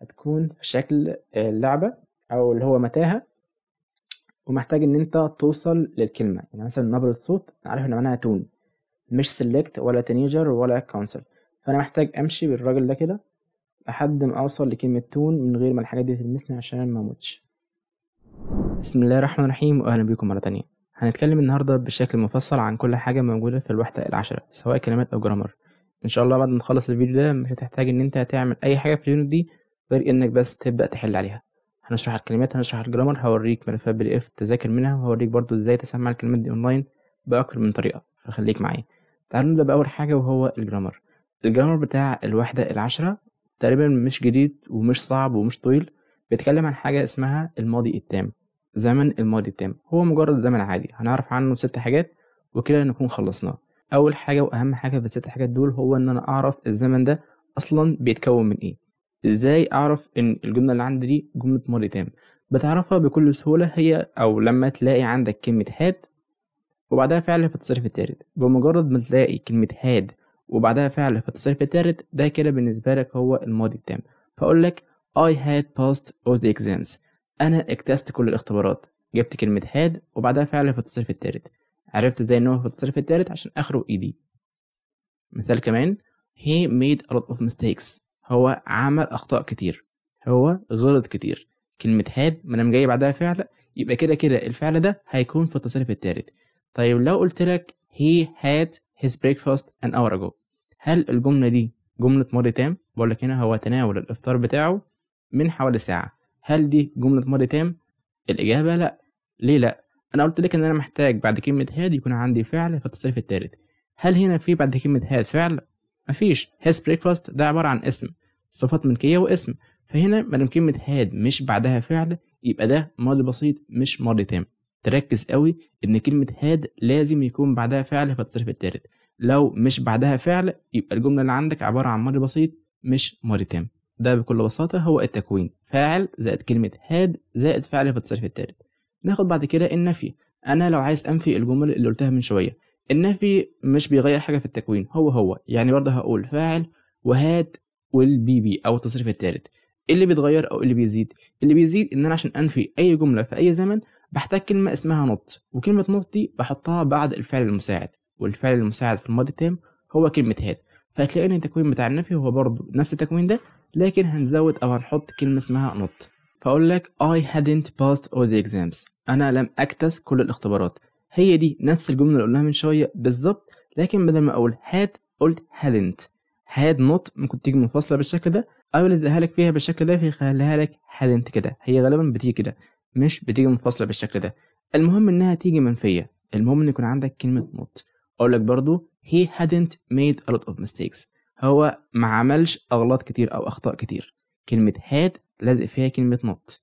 هتكون في شكل آه، اللعبة أو اللي هو متاهة ومحتاج إن أنت توصل للكلمة يعني مثلا نبرة صوت عارف إن معناها تون مش سيلكت ولا تينيجر ولا كونسل فأنا محتاج أمشي بالراجل ده كده لحد ما أوصل لكلمة تون من غير ما الحاجات دي تلمسني عشان ما أموتش بسم الله الرحمن الرحيم وأهلا بيكم مرة تانية هنتكلم النهاردة بشكل مفصل عن كل حاجة موجودة في الوحدة العشرة سواء كلمات أو جرامر إن شاء الله بعد ما تخلص الفيديو ده مش هتحتاج إن أنت تعمل أي حاجة في اليونت دي غير انك بس تبدا تحل عليها هنشرح الكلمات هنشرح الجرامر هوريك ملفات بي دي اف تذاكر منها وهوريك برضو ازاي تسمع الكلمات دي اونلاين باكتر من طريقه فخليك معايا تعالوا نبدا باول حاجه وهو الجرامر الجرامر بتاع الوحده العشره تقريبا مش جديد ومش صعب ومش طويل بيتكلم عن حاجه اسمها الماضي التام زمن الماضي التام هو مجرد زمن عادي هنعرف عنه ست حاجات وكده نكون خلصناه اول حاجه واهم حاجه في الست حاجات دول هو ان انا اعرف الزمن ده اصلا بيتكون من ايه ازاي اعرف ان الجمله اللي عندي دي جمله ماضي تام بتعرفها بكل سهوله هي او لما تلاقي عندك كلمه هاد وبعدها فعل في التصريف التالت بمجرد ما تلاقي كلمه هاد وبعدها فعل في التصريف التالت ده كده بالنسبه لك هو الماضي التام فاقول لك I had passed all the exams انا اجتزت كل الاختبارات جبت كلمه هاد وبعدها فعل في التصريف التالت عرفت ازاي ان هو في التصريف التالت عشان اخره ايدي مثال كمان he made a lot of mistakes هو عمل اخطاء كتير هو غلط كتير كلمه هاب ما انا جاي بعدها فعل يبقى كده كده الفعل ده هيكون في التصريف الثالث طيب لو قلت لك he had his breakfast an hour ago هل الجمله دي جمله ماضي تام بقول لك هنا هو تناول الافطار بتاعه من حوالي ساعه هل دي جمله ماضي تام الاجابه لا ليه لا انا قلت لك ان انا محتاج بعد كلمه هاد يكون عندي فعل في التصريف الثالث هل هنا في بعد كلمه هاد فعل مفيش هاز بريكفاست ده عبارة عن اسم صفات ملكية واسم فهنا ما دام كلمة هاد مش بعدها فعل يبقى ده ماضي بسيط مش ماضي تام تركز قوي إن كلمة هاد لازم يكون بعدها فعل في الطرف التالت لو مش بعدها فعل يبقى الجملة اللي عندك عبارة عن ماضي بسيط مش ماضي تام ده بكل بساطة هو التكوين فاعل زائد كلمة هاد زائد فعل في التصريف التالت ناخد بعد كده النفي أنا لو عايز أنفي الجمل اللي قلتها من شوية النفي مش بيغير حاجة في التكوين هو هو يعني برضه هقول فاعل وهات والبي بي أو التصريف الثالث اللي بيتغير أو اللي بيزيد اللي بيزيد إن أنا عشان أنفي أي جملة في أي زمن بحتاج كلمة اسمها نط وكلمة نط دي بحطها بعد الفعل المساعد والفعل المساعد في الماضي التام هو كلمة هات فهتلاقي إن التكوين بتاع النفي هو برضه نفس التكوين ده لكن هنزود أو هنحط كلمة اسمها نط فأقول لك I hadn't passed all the exams أنا لم أكتس كل الاختبارات هي دي نفس الجملة اللي قلناها من شوية بالظبط لكن بدل ما أقول had قلت hadn't had not ممكن تيجي منفصلة بالشكل ده أو لزقها لك فيها بالشكل ده فيخليها لك hadn't كده هي غالبا بتيجي كده مش بتيجي منفصلة بالشكل ده المهم إنها تيجي منفية المهم إن يكون عندك كلمة not أقول لك برضو he hadn't made a lot of mistakes هو ما عملش أغلاط كتير أو أخطاء كتير كلمة had لازق فيها كلمة not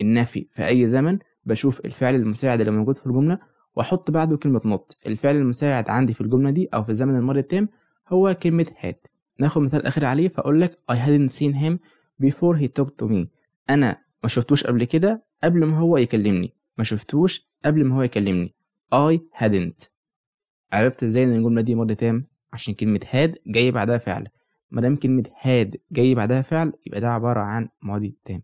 النفي في أي زمن بشوف الفعل المساعد اللي موجود في الجملة وأحط بعده كلمة نوت الفعل المساعد عندي في الجملة دي أو في الزمن الماضي التام هو كلمة هاد ناخد مثال آخر عليه فأقول لك I hadn't seen him before he talked to me أنا ما شفتوش قبل كده قبل ما هو يكلمني ما شفتوش قبل ما هو يكلمني I hadn't عرفت ازاي ان الجملة دي ماضي تام عشان كلمة هاد جاي بعدها فعل ما دام كلمة هاد جاي بعدها فعل يبقى ده عبارة عن ماضي تام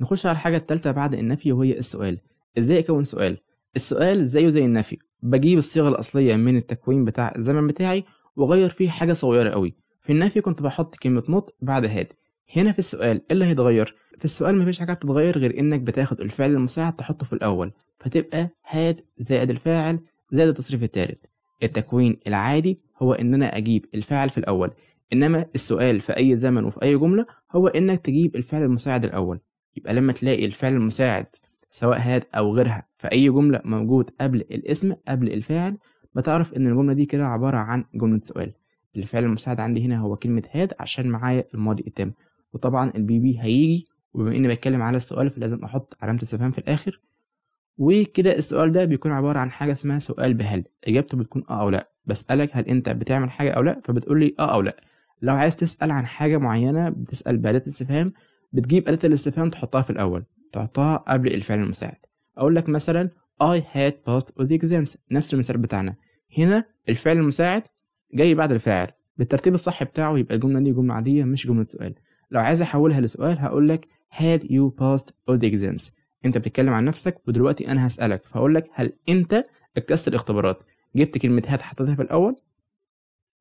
نخش على الحاجة التالتة بعد النفي وهي السؤال ازاي اكون سؤال السؤال زيه زي النفي بجيب الصيغه الاصليه من التكوين بتاع الزمن بتاعي واغير فيه حاجه صغيره قوي في النفي كنت بحط كلمه نط بعد هاد هنا في السؤال ايه اللي هيتغير في السؤال مفيش حاجه بتتغير غير انك بتاخد الفعل المساعد تحطه في الاول فتبقى هاد زائد الفاعل زائد التصريف الثالث التكوين العادي هو ان انا اجيب الفاعل في الاول انما السؤال في اي زمن وفي اي جمله هو انك تجيب الفعل المساعد الاول يبقى لما تلاقي الفعل المساعد سواء هاد أو غيرها فاي جملة موجود قبل الاسم قبل الفاعل بتعرف إن الجملة دي كده عبارة عن جملة سؤال الفعل المساعد عندي هنا هو كلمة هاد عشان معايا الماضي التام وطبعا البي بي هيجي وبما إني بتكلم على السؤال فلازم أحط علامة استفهام في الآخر وكده السؤال ده بيكون عبارة عن حاجة اسمها سؤال بهل إجابته بتكون أه أو لأ بسألك هل أنت بتعمل حاجة أو لأ فبتقول لي أه أو لأ لو عايز تسأل عن حاجة معينة بتسأل بأداة استفهام بتجيب أداة الاستفهام تحطها في الأول تعطاه قبل الفعل المساعد أقول لك مثلا I had passed all the exams نفس المثال بتاعنا هنا الفعل المساعد جاي بعد الفاعل بالترتيب الصح بتاعه يبقى الجملة دي جملة عادية مش جملة سؤال لو عايز أحولها لسؤال هقول لك had you passed all the exams أنت بتتكلم عن نفسك ودلوقتي أنا هسألك فهقول لك هل أنت اجتزت الاختبارات جبت كلمة هات حطيتها في الأول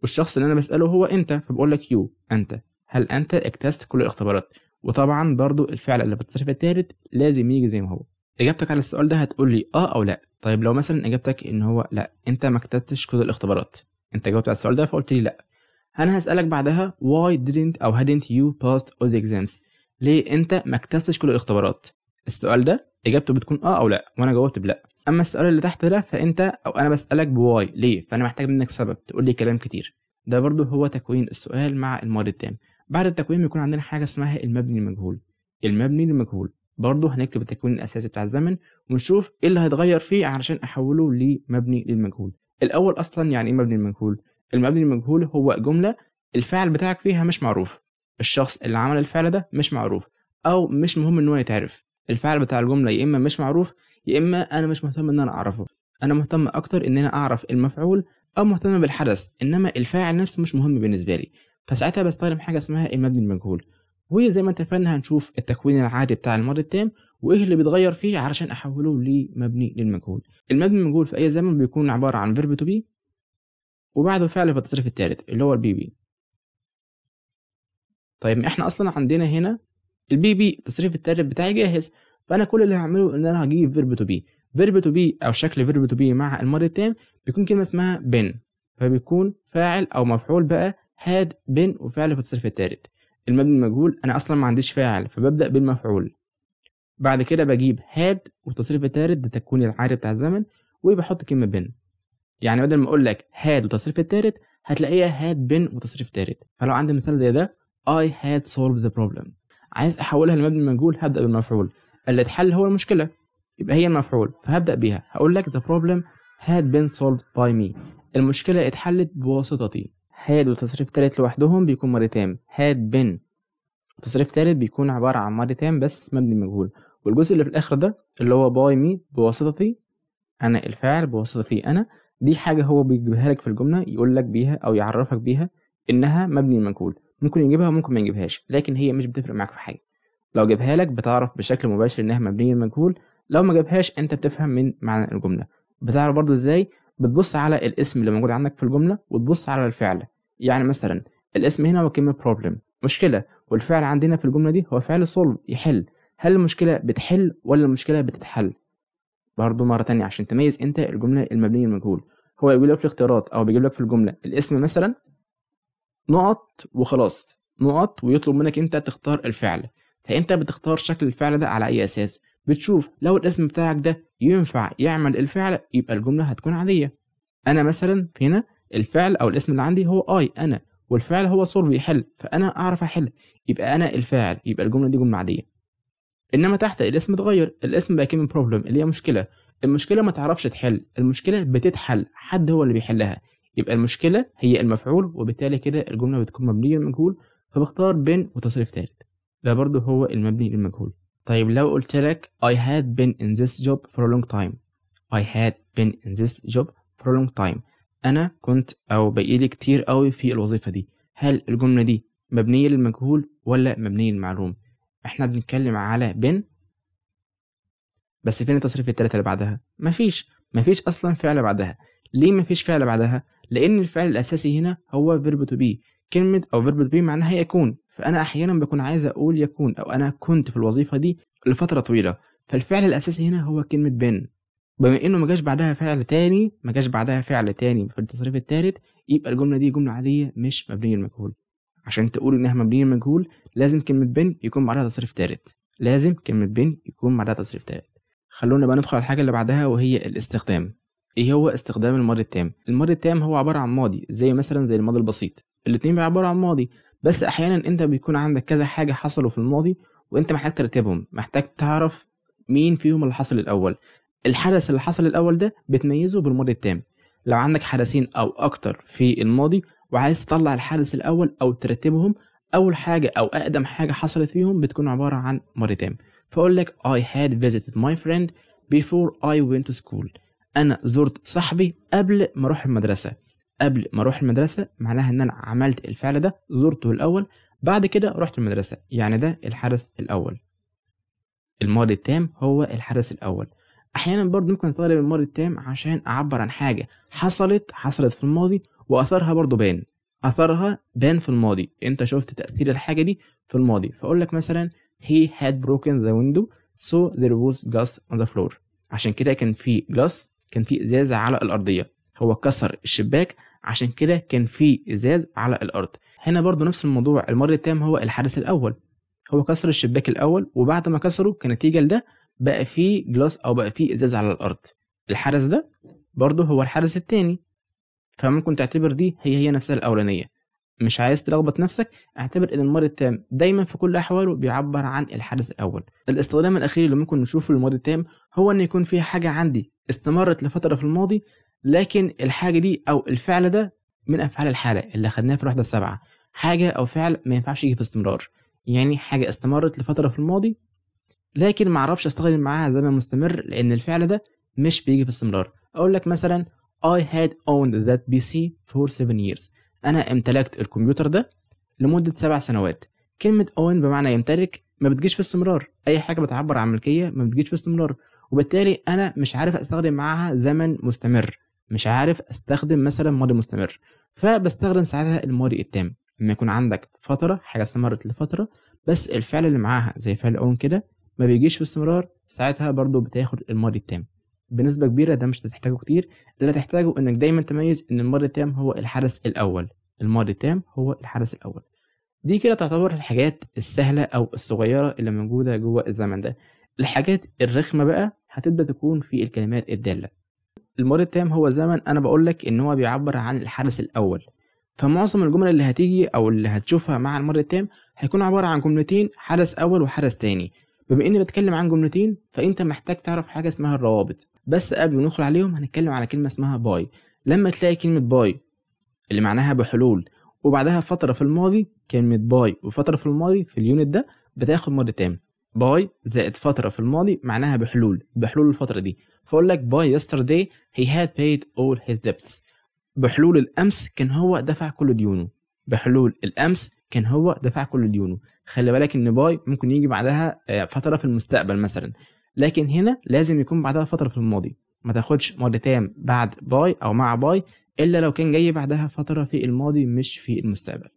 والشخص اللي أنا بسأله هو أنت فبقول لك you أنت هل أنت اجتزت كل الاختبارات وطبعا برضو الفعل اللي بتصرف التالت لازم يجي زي ما هو اجابتك على السؤال ده هتقول لي اه او لا طيب لو مثلا اجابتك ان هو لا انت ما كتبتش كل الاختبارات انت جاوبت على السؤال ده فقلت لي لا انا هسالك بعدها why didn't او hadn't you passed all the exams ليه انت ما اكتستش كل الاختبارات السؤال ده اجابته بتكون اه او لا وانا جاوبت بلا اما السؤال اللي تحت ده فانت او انا بسالك بواي ليه فانا محتاج منك سبب تقول لي كلام كتير ده برضو هو تكوين السؤال مع الماضي التام بعد التكوين بيكون عندنا حاجة اسمها المبني المجهول المبني المجهول برضه هنكتب التكوين الأساسي بتاع الزمن ونشوف إيه اللي هيتغير فيه علشان أحوله لمبني للمجهول الأول أصلا يعني إيه مبني المجهول؟ المبني المجهول هو جملة الفعل بتاعك فيها مش معروف الشخص اللي عمل الفعل ده مش معروف أو مش مهم إن هو يتعرف الفعل بتاع الجملة يا إما مش معروف يا إما أنا مش مهتم إن أنا أعرفه أنا مهتم أكتر إن أنا أعرف المفعول أو مهتم بالحدث إنما الفاعل نفسه مش مهم بالنسبة لي فساعتها بستخدم حاجه اسمها المبني المجهول وهي زي ما اتفقنا هنشوف التكوين العادي بتاع الماضي التام وايه اللي بيتغير فيه علشان احوله لمبني للمجهول المبني المجهول في اي زمن بيكون عباره عن فيرب تو بي وبعده فعل في التصريف الثالث اللي هو البي بي طيب احنا اصلا عندنا هنا البي بي التصريف الثالث بتاعي جاهز فانا كل اللي هعمله ان انا هجيب فيرب تو بي فيرب تو بي او شكل فيرب تو بي مع الماضي التام بيكون كلمه اسمها بن فبيكون فاعل او مفعول بقى had been وفعل في التصريف التالت المبني المجهول انا اصلا ما عنديش فاعل فببدا بالمفعول بعد كده بجيب had والتصريف التالت ده تكوين العادي بتاع الزمن وبحط كلمه بن يعني بدل ما اقول لك had وتصريف التالت هتلاقيها had been وتصريف تالت فلو عندي مثال زي ده I had solved the problem عايز احولها لمبني المجهول هبدا بالمفعول اللي اتحل هو المشكله يبقى هي المفعول فهبدا بيها هقول لك the problem had been solved by me المشكله اتحلت بواسطتي هاد وتصريف تالت لوحدهم بيكون ماضي تام هاد بن تصريف تالت بيكون عبارة عن ماضي تام بس مبني مجهول والجزء اللي في الآخر ده اللي هو باي مي بواسطتي أنا الفاعل بواسطتي أنا دي حاجة هو بيجيبها لك في الجملة يقول لك بيها أو يعرفك بيها إنها مبني مجهول ممكن يجيبها وممكن ما يجيبهاش لكن هي مش بتفرق معاك في حاجة لو جابها لك بتعرف بشكل مباشر إنها مبنية مجهول لو ما جابهاش أنت بتفهم من معنى الجملة بتعرف برضو إزاي بتبص على الاسم اللي موجود عندك في الجمله وتبص على الفعل يعني مثلا الاسم هنا هو كلمه problem مشكله والفعل عندنا في الجمله دي هو فعل solve يحل هل المشكله بتحل ولا المشكله بتتحل برضه مره تانية عشان تميز انت الجمله المبنيه المجهول هو بيجيب لك في الاختيارات او بيجيب لك في الجمله الاسم مثلا نقط وخلاص نقط ويطلب منك انت تختار الفعل فانت بتختار شكل الفعل ده على اي اساس بتشوف لو الاسم بتاعك ده ينفع يعمل الفعل يبقى الجملة هتكون عادية أنا مثلا هنا الفعل أو الاسم اللي عندي هو أي أنا والفعل هو صور بيحل فأنا أعرف أحل يبقى أنا الفاعل يبقى الجملة دي جملة عادية إنما تحت الاسم اتغير الاسم بقى كلمة بروبلم اللي هي مشكلة المشكلة ما تعرفش تحل المشكلة بتتحل حد هو اللي بيحلها يبقى المشكلة هي المفعول وبالتالي كده الجملة بتكون مبنية للمجهول فبختار بين وتصريف تالت ده برضه هو المبني للمجهول طيب لو قلت لك I had been in this job for a long time I had been in this job for a long time أنا كنت أو بقيلي كتير قوي في الوظيفة دي هل الجملة دي مبنية للمجهول ولا مبنية للمعلوم احنا بنتكلم على بن بس فين التصريف التالتة اللي بعدها مفيش مفيش أصلا فعل بعدها ليه مفيش فعل بعدها لأن الفعل الأساسي هنا هو verb to be كلمة أو فيرب to be معناها يكون فأنا أحيانا بكون عايز أقول يكون أو أنا كنت في الوظيفة دي لفترة طويلة فالفعل الأساسي هنا هو كلمة بن بما إنه ما جاش بعدها فعل تاني ما جاش بعدها فعل تاني في التصريف التالت يبقى الجملة دي جملة عادية مش مبنية المجهول عشان تقول إنها مبنية المجهول لازم كلمة بن يكون بعدها تصريف تالت لازم كلمة بن يكون بعدها تصريف تالت خلونا بقى ندخل على الحاجة اللي بعدها وهي الاستخدام ايه هو استخدام الماضي التام الماضي التام هو عبارة عن ماضي زي مثلا زي الماضي البسيط الاتنين عباره عن ماضي بس احيانا انت بيكون عندك كذا حاجه حصلوا في الماضي وانت محتاج ترتبهم محتاج تعرف مين فيهم اللي حصل الاول الحدث اللي حصل الاول ده بتميزه بالماضي التام لو عندك حدثين او اكتر في الماضي وعايز تطلع الحدث الاول او ترتبهم اول حاجه او اقدم حاجه حصلت فيهم بتكون عباره عن ماضي تام فاقول لك I had visited my friend before I went to school انا زرت صاحبي قبل ما اروح المدرسه قبل ما اروح المدرسه معناها ان انا عملت الفعل ده زرته الاول بعد كده رحت المدرسه يعني ده الحدث الاول الماضي التام هو الحدث الاول احيانا برضه ممكن استخدم الماضي التام عشان اعبر عن حاجه حصلت حصلت في الماضي واثرها برضه بان اثرها بان في الماضي انت شفت تاثير الحاجه دي في الماضي فاقول لك مثلا he had broken the window so there was glass on the floor عشان كده كان في glass كان في ازازه على الارضيه هو كسر الشباك عشان كده كان في ازاز على الارض هنا برضو نفس الموضوع المر التام هو الحدث الاول هو كسر الشباك الاول وبعد ما كسره كنتيجه لده بقى في جلاس او بقى في ازاز على الارض الحدث ده برضه هو الحدث التاني فممكن تعتبر دي هي هي نفسها الاولانيه مش عايز تلخبط نفسك اعتبر ان المر التام دايما في كل احواله بيعبر عن الحدث الاول الاستخدام الاخير اللي ممكن نشوفه للماضي التام هو ان يكون في حاجه عندي استمرت لفتره في الماضي لكن الحاجة دي أو الفعل ده من أفعال الحالة اللي خدناها في الوحدة السابعة حاجة أو فعل ما ينفعش يجي في استمرار يعني حاجة استمرت لفترة في الماضي لكن معرفش أستخدم معاها زمن مستمر لأن الفعل ده مش بيجي في استمرار أقول لك مثلا I had owned that PC for seven years أنا امتلكت الكمبيوتر ده لمدة سبع سنوات كلمة own بمعنى يمتلك ما بتجيش في استمرار أي حاجة بتعبر عن ملكية ما بتجيش في استمرار وبالتالي أنا مش عارف أستخدم معاها زمن مستمر مش عارف استخدم مثلا ماضي مستمر فبستخدم ساعتها الماضي التام لما يكون عندك فتره حاجه استمرت لفتره بس الفعل اللي معاها زي فعل اون كده ما بيجيش باستمرار ساعتها برضو بتاخد الماضي التام بنسبه كبيره ده مش هتحتاجه كتير اللي هتحتاجه انك دايما تميز ان الماضي التام هو الحدث الاول الماضي التام هو الحدث الاول دي كده تعتبر الحاجات السهله او الصغيره اللي موجوده جوه الزمن ده الحاجات الرخمه بقى هتبدا تكون في الكلمات الداله المود التام هو زمن انا بقول لك ان هو بيعبر عن الحدث الاول فمعظم الجمل اللي هتيجي او اللي هتشوفها مع المود التام هيكون عباره عن جملتين حدث اول وحدث تاني بما اني بتكلم عن جملتين فانت محتاج تعرف حاجه اسمها الروابط بس قبل ما ندخل عليهم هنتكلم على كلمه اسمها باي لما تلاقي كلمه باي اللي معناها بحلول وبعدها فتره في الماضي كلمه باي وفتره في الماضي في اليونت ده بتاخد مود تام باي زائد فتره في الماضي معناها بحلول بحلول الفتره دي فاقول لك باي yesterday he had paid all his debts بحلول الامس كان هو دفع كل ديونه بحلول الامس كان هو دفع كل ديونه خلي بالك ان باي ممكن يجي بعدها آه، فتره في المستقبل مثلا لكن هنا لازم يكون بعدها فتره في الماضي ما تاخدش ماضي تام بعد باي او مع باي الا لو كان جاي بعدها فتره في الماضي مش في المستقبل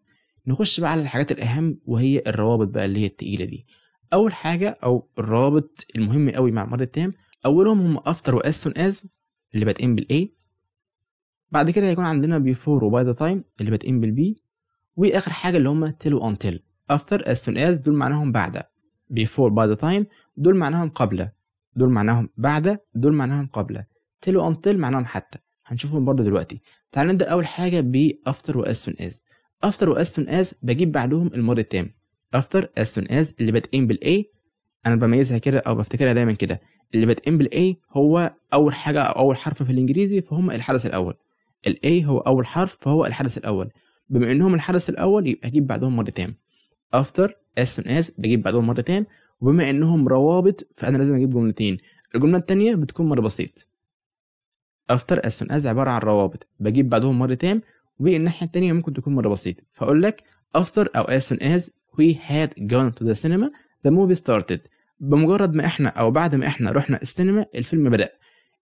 نخش بقى على الحاجات الاهم وهي الروابط بقى اللي هي التقيله دي اول حاجه او الرابط المهم قوي مع مرض التام اولهم هم افتر واس سون از اللي بادئين بالاي بعد كده هيكون عندنا بيفور وباي ذا تايم اللي بادئين بالبي واخر حاجه اللي هم تيل وان تيل افتر اس سون از دول معناهم بعد بيفور باي ذا تايم دول معناهم قبل دول معناهم بعد دول معناهم قبل تيل وان تيل معناهم حتى هنشوفهم برضه دلوقتي تعال نبدا اول حاجه بافتر واس سون از افتر واس سون از بجيب بعدهم الماضي التام after as soon as اللي بادئين بالاي انا بميزها كده او بفتكرها دايما كده اللي بادئين بالاي هو اول حاجه او اول حرف في الانجليزي فهم الحدث الاول الاي هو اول حرف فهو الحدث الاول بما انهم الحدث الاول يبقى اجيب بعدهم مرتين after as soon as بجيب بعدهم مرتين وبما انهم روابط فانا لازم اجيب جملتين الجمله الثانيه بتكون مرة بسيط after as soon as عباره عن روابط بجيب بعدهم مرتين وبالناحية الثانيه ممكن تكون مرة بسيط فاقول لك after او as soon as we had gone to the cinema the movie started بمجرد ما احنا او بعد ما احنا رحنا السينما الفيلم بدأ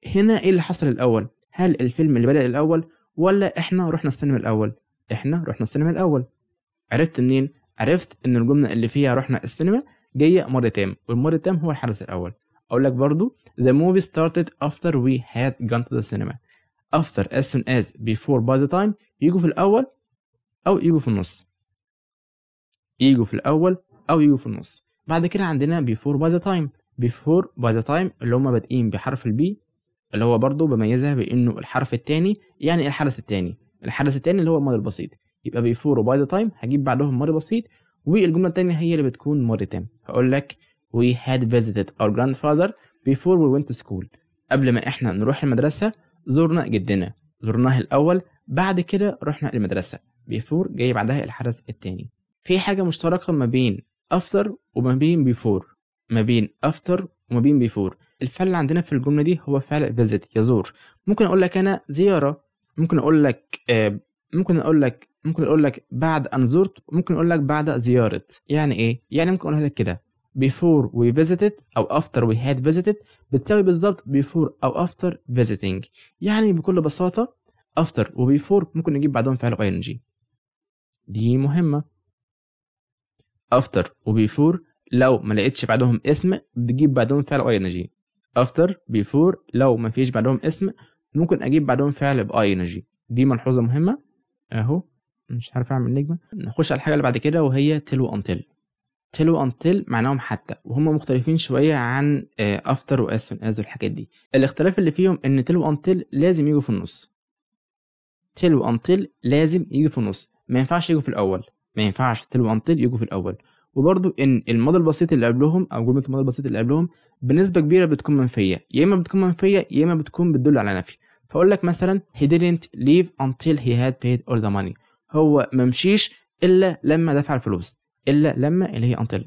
هنا ايه اللي حصل الاول هل الفيلم اللي بدأ الاول ولا احنا رحنا السينما الاول احنا رحنا السينما الاول عرفت منين عرفت ان الجمله اللي فيها رحنا السينما جايه مرة تام والمرة التام هو الحدث الاول اقول لك برضو the movie started after we had gone to the cinema after as soon as before by the time يجوا في الاول او يجوا في النص يجوا في الاول او يجوا في النص بعد كده عندنا before by the time before by the time اللي هما بادئين بحرف البي اللي هو برضو بميزها بانه الحرف الثاني يعني الحدث الثاني الحدث الثاني اللي هو الماضي البسيط يبقى بيفور وباي ذا تايم هجيب بعدهم ماضي بسيط والجمله الثانيه هي اللي بتكون ماضي تام هقول لك we had visited our grandfather before we went to school قبل ما احنا نروح المدرسه زرنا جدنا زرناه الاول بعد كده رحنا المدرسه before جاي بعدها الحدث الثاني في حاجة مشتركة ما بين افتر وما بين بيفور ما بين افتر وما بين بيفور الفعل اللي عندنا في الجملة دي هو فعل فيزيت يزور ممكن اقول لك انا زيارة ممكن اقول لك آه، ممكن اقول لك ممكن اقول لك بعد ان زرت وممكن اقول لك بعد زيارة يعني ايه يعني ممكن اقولها لك كده before we visited او after we had visited بتساوي بالظبط before او after visiting يعني بكل بساطة after و before ممكن نجيب بعدهم فعل ing دي مهمة افتر وبيفور لو ما لقيتش بعدهم اسم بجيب بعدهم فعل اي ان جي افتر بيفور لو ما فيش بعدهم اسم ممكن اجيب بعدهم فعل باي ان جي دي ملحوظه مهمه اهو مش عارف اعمل نجمه نخش على الحاجه اللي بعد كده وهي تلو انتل تلو انتل معناهم حتى وهم مختلفين شويه عن افتر واسفن از والحاجات دي الاختلاف اللي فيهم ان تلو انتل لازم يجوا في النص تلو انتل لازم يجوا في النص ما ينفعش يجوا في الاول ما ينفعش تلو وانتل يجوا في الاول وبرضو ان الماضي البسيط اللي قبلهم او جمله الماضي البسيط اللي قبلهم بنسبه كبيره بتكون منفيه يا اما بتكون منفيه يا اما بتكون بتدل على نفي فاقول لك مثلا he didn't leave until he had paid all the money هو مشيش الا لما دفع الفلوس الا لما اللي هي until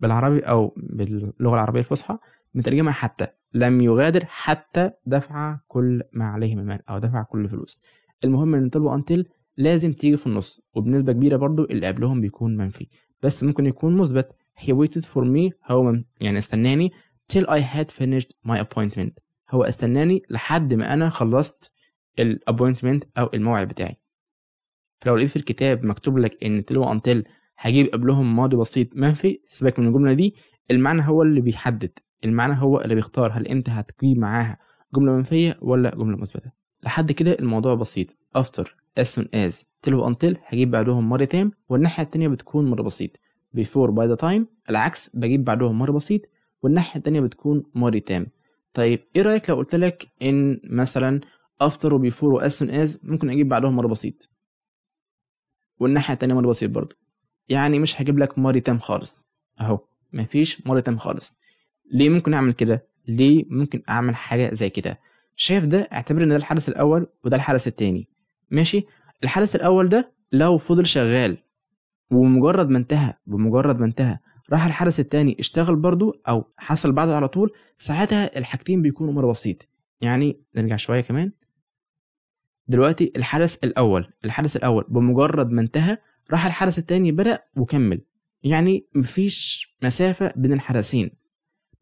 بالعربي او باللغه العربيه الفصحى مترجمه حتى لم يغادر حتى دفع كل ما عليه من مال او دفع كل فلوس المهم ان until وانتل لازم تيجي في النص وبنسبة كبيرة برضو اللي قبلهم بيكون منفي بس ممكن يكون مثبت he waited for me هو من... يعني استناني till I had finished my appointment هو استناني لحد ما أنا خلصت الابوينتمنت أو الموعد بتاعي فلو لقيت في الكتاب مكتوب لك إن تلو انتل هجيب قبلهم ماضي بسيط منفي سيبك من الجملة دي المعنى هو اللي بيحدد المعنى هو اللي بيختار هل أنت هتجيب معاها جملة منفية ولا جملة مثبتة لحد كده الموضوع بسيط after as soon as تلو انتل هجيب بعدهم مره تام والناحية التانية بتكون مرة بسيط before by the time العكس بجيب بعدهم مرة بسيط والناحية التانية بتكون مرة تام طيب ايه رأيك لو قلت لك ان مثلا افتر و before و as soon as ممكن اجيب بعدهم مرة بسيط والناحية التانية مرة بسيط برضو يعني مش هجيب لك مرة تام خالص اهو مفيش مرة تام خالص ليه ممكن اعمل كده ليه ممكن اعمل حاجة زي كده شايف ده اعتبر ان ده الحدث الاول وده الحدث التاني ماشي الحدث الاول ده لو فضل شغال ومجرد ما انتهى بمجرد ما انتهى راح الحدث التاني اشتغل برضو او حصل بعده على طول ساعتها الحاجتين بيكونوا امر بسيط يعني نرجع شويه كمان دلوقتي الحدث الاول الحدث الاول بمجرد ما انتهى راح الحدث التاني بدا وكمل يعني مفيش مسافه بين الحدثين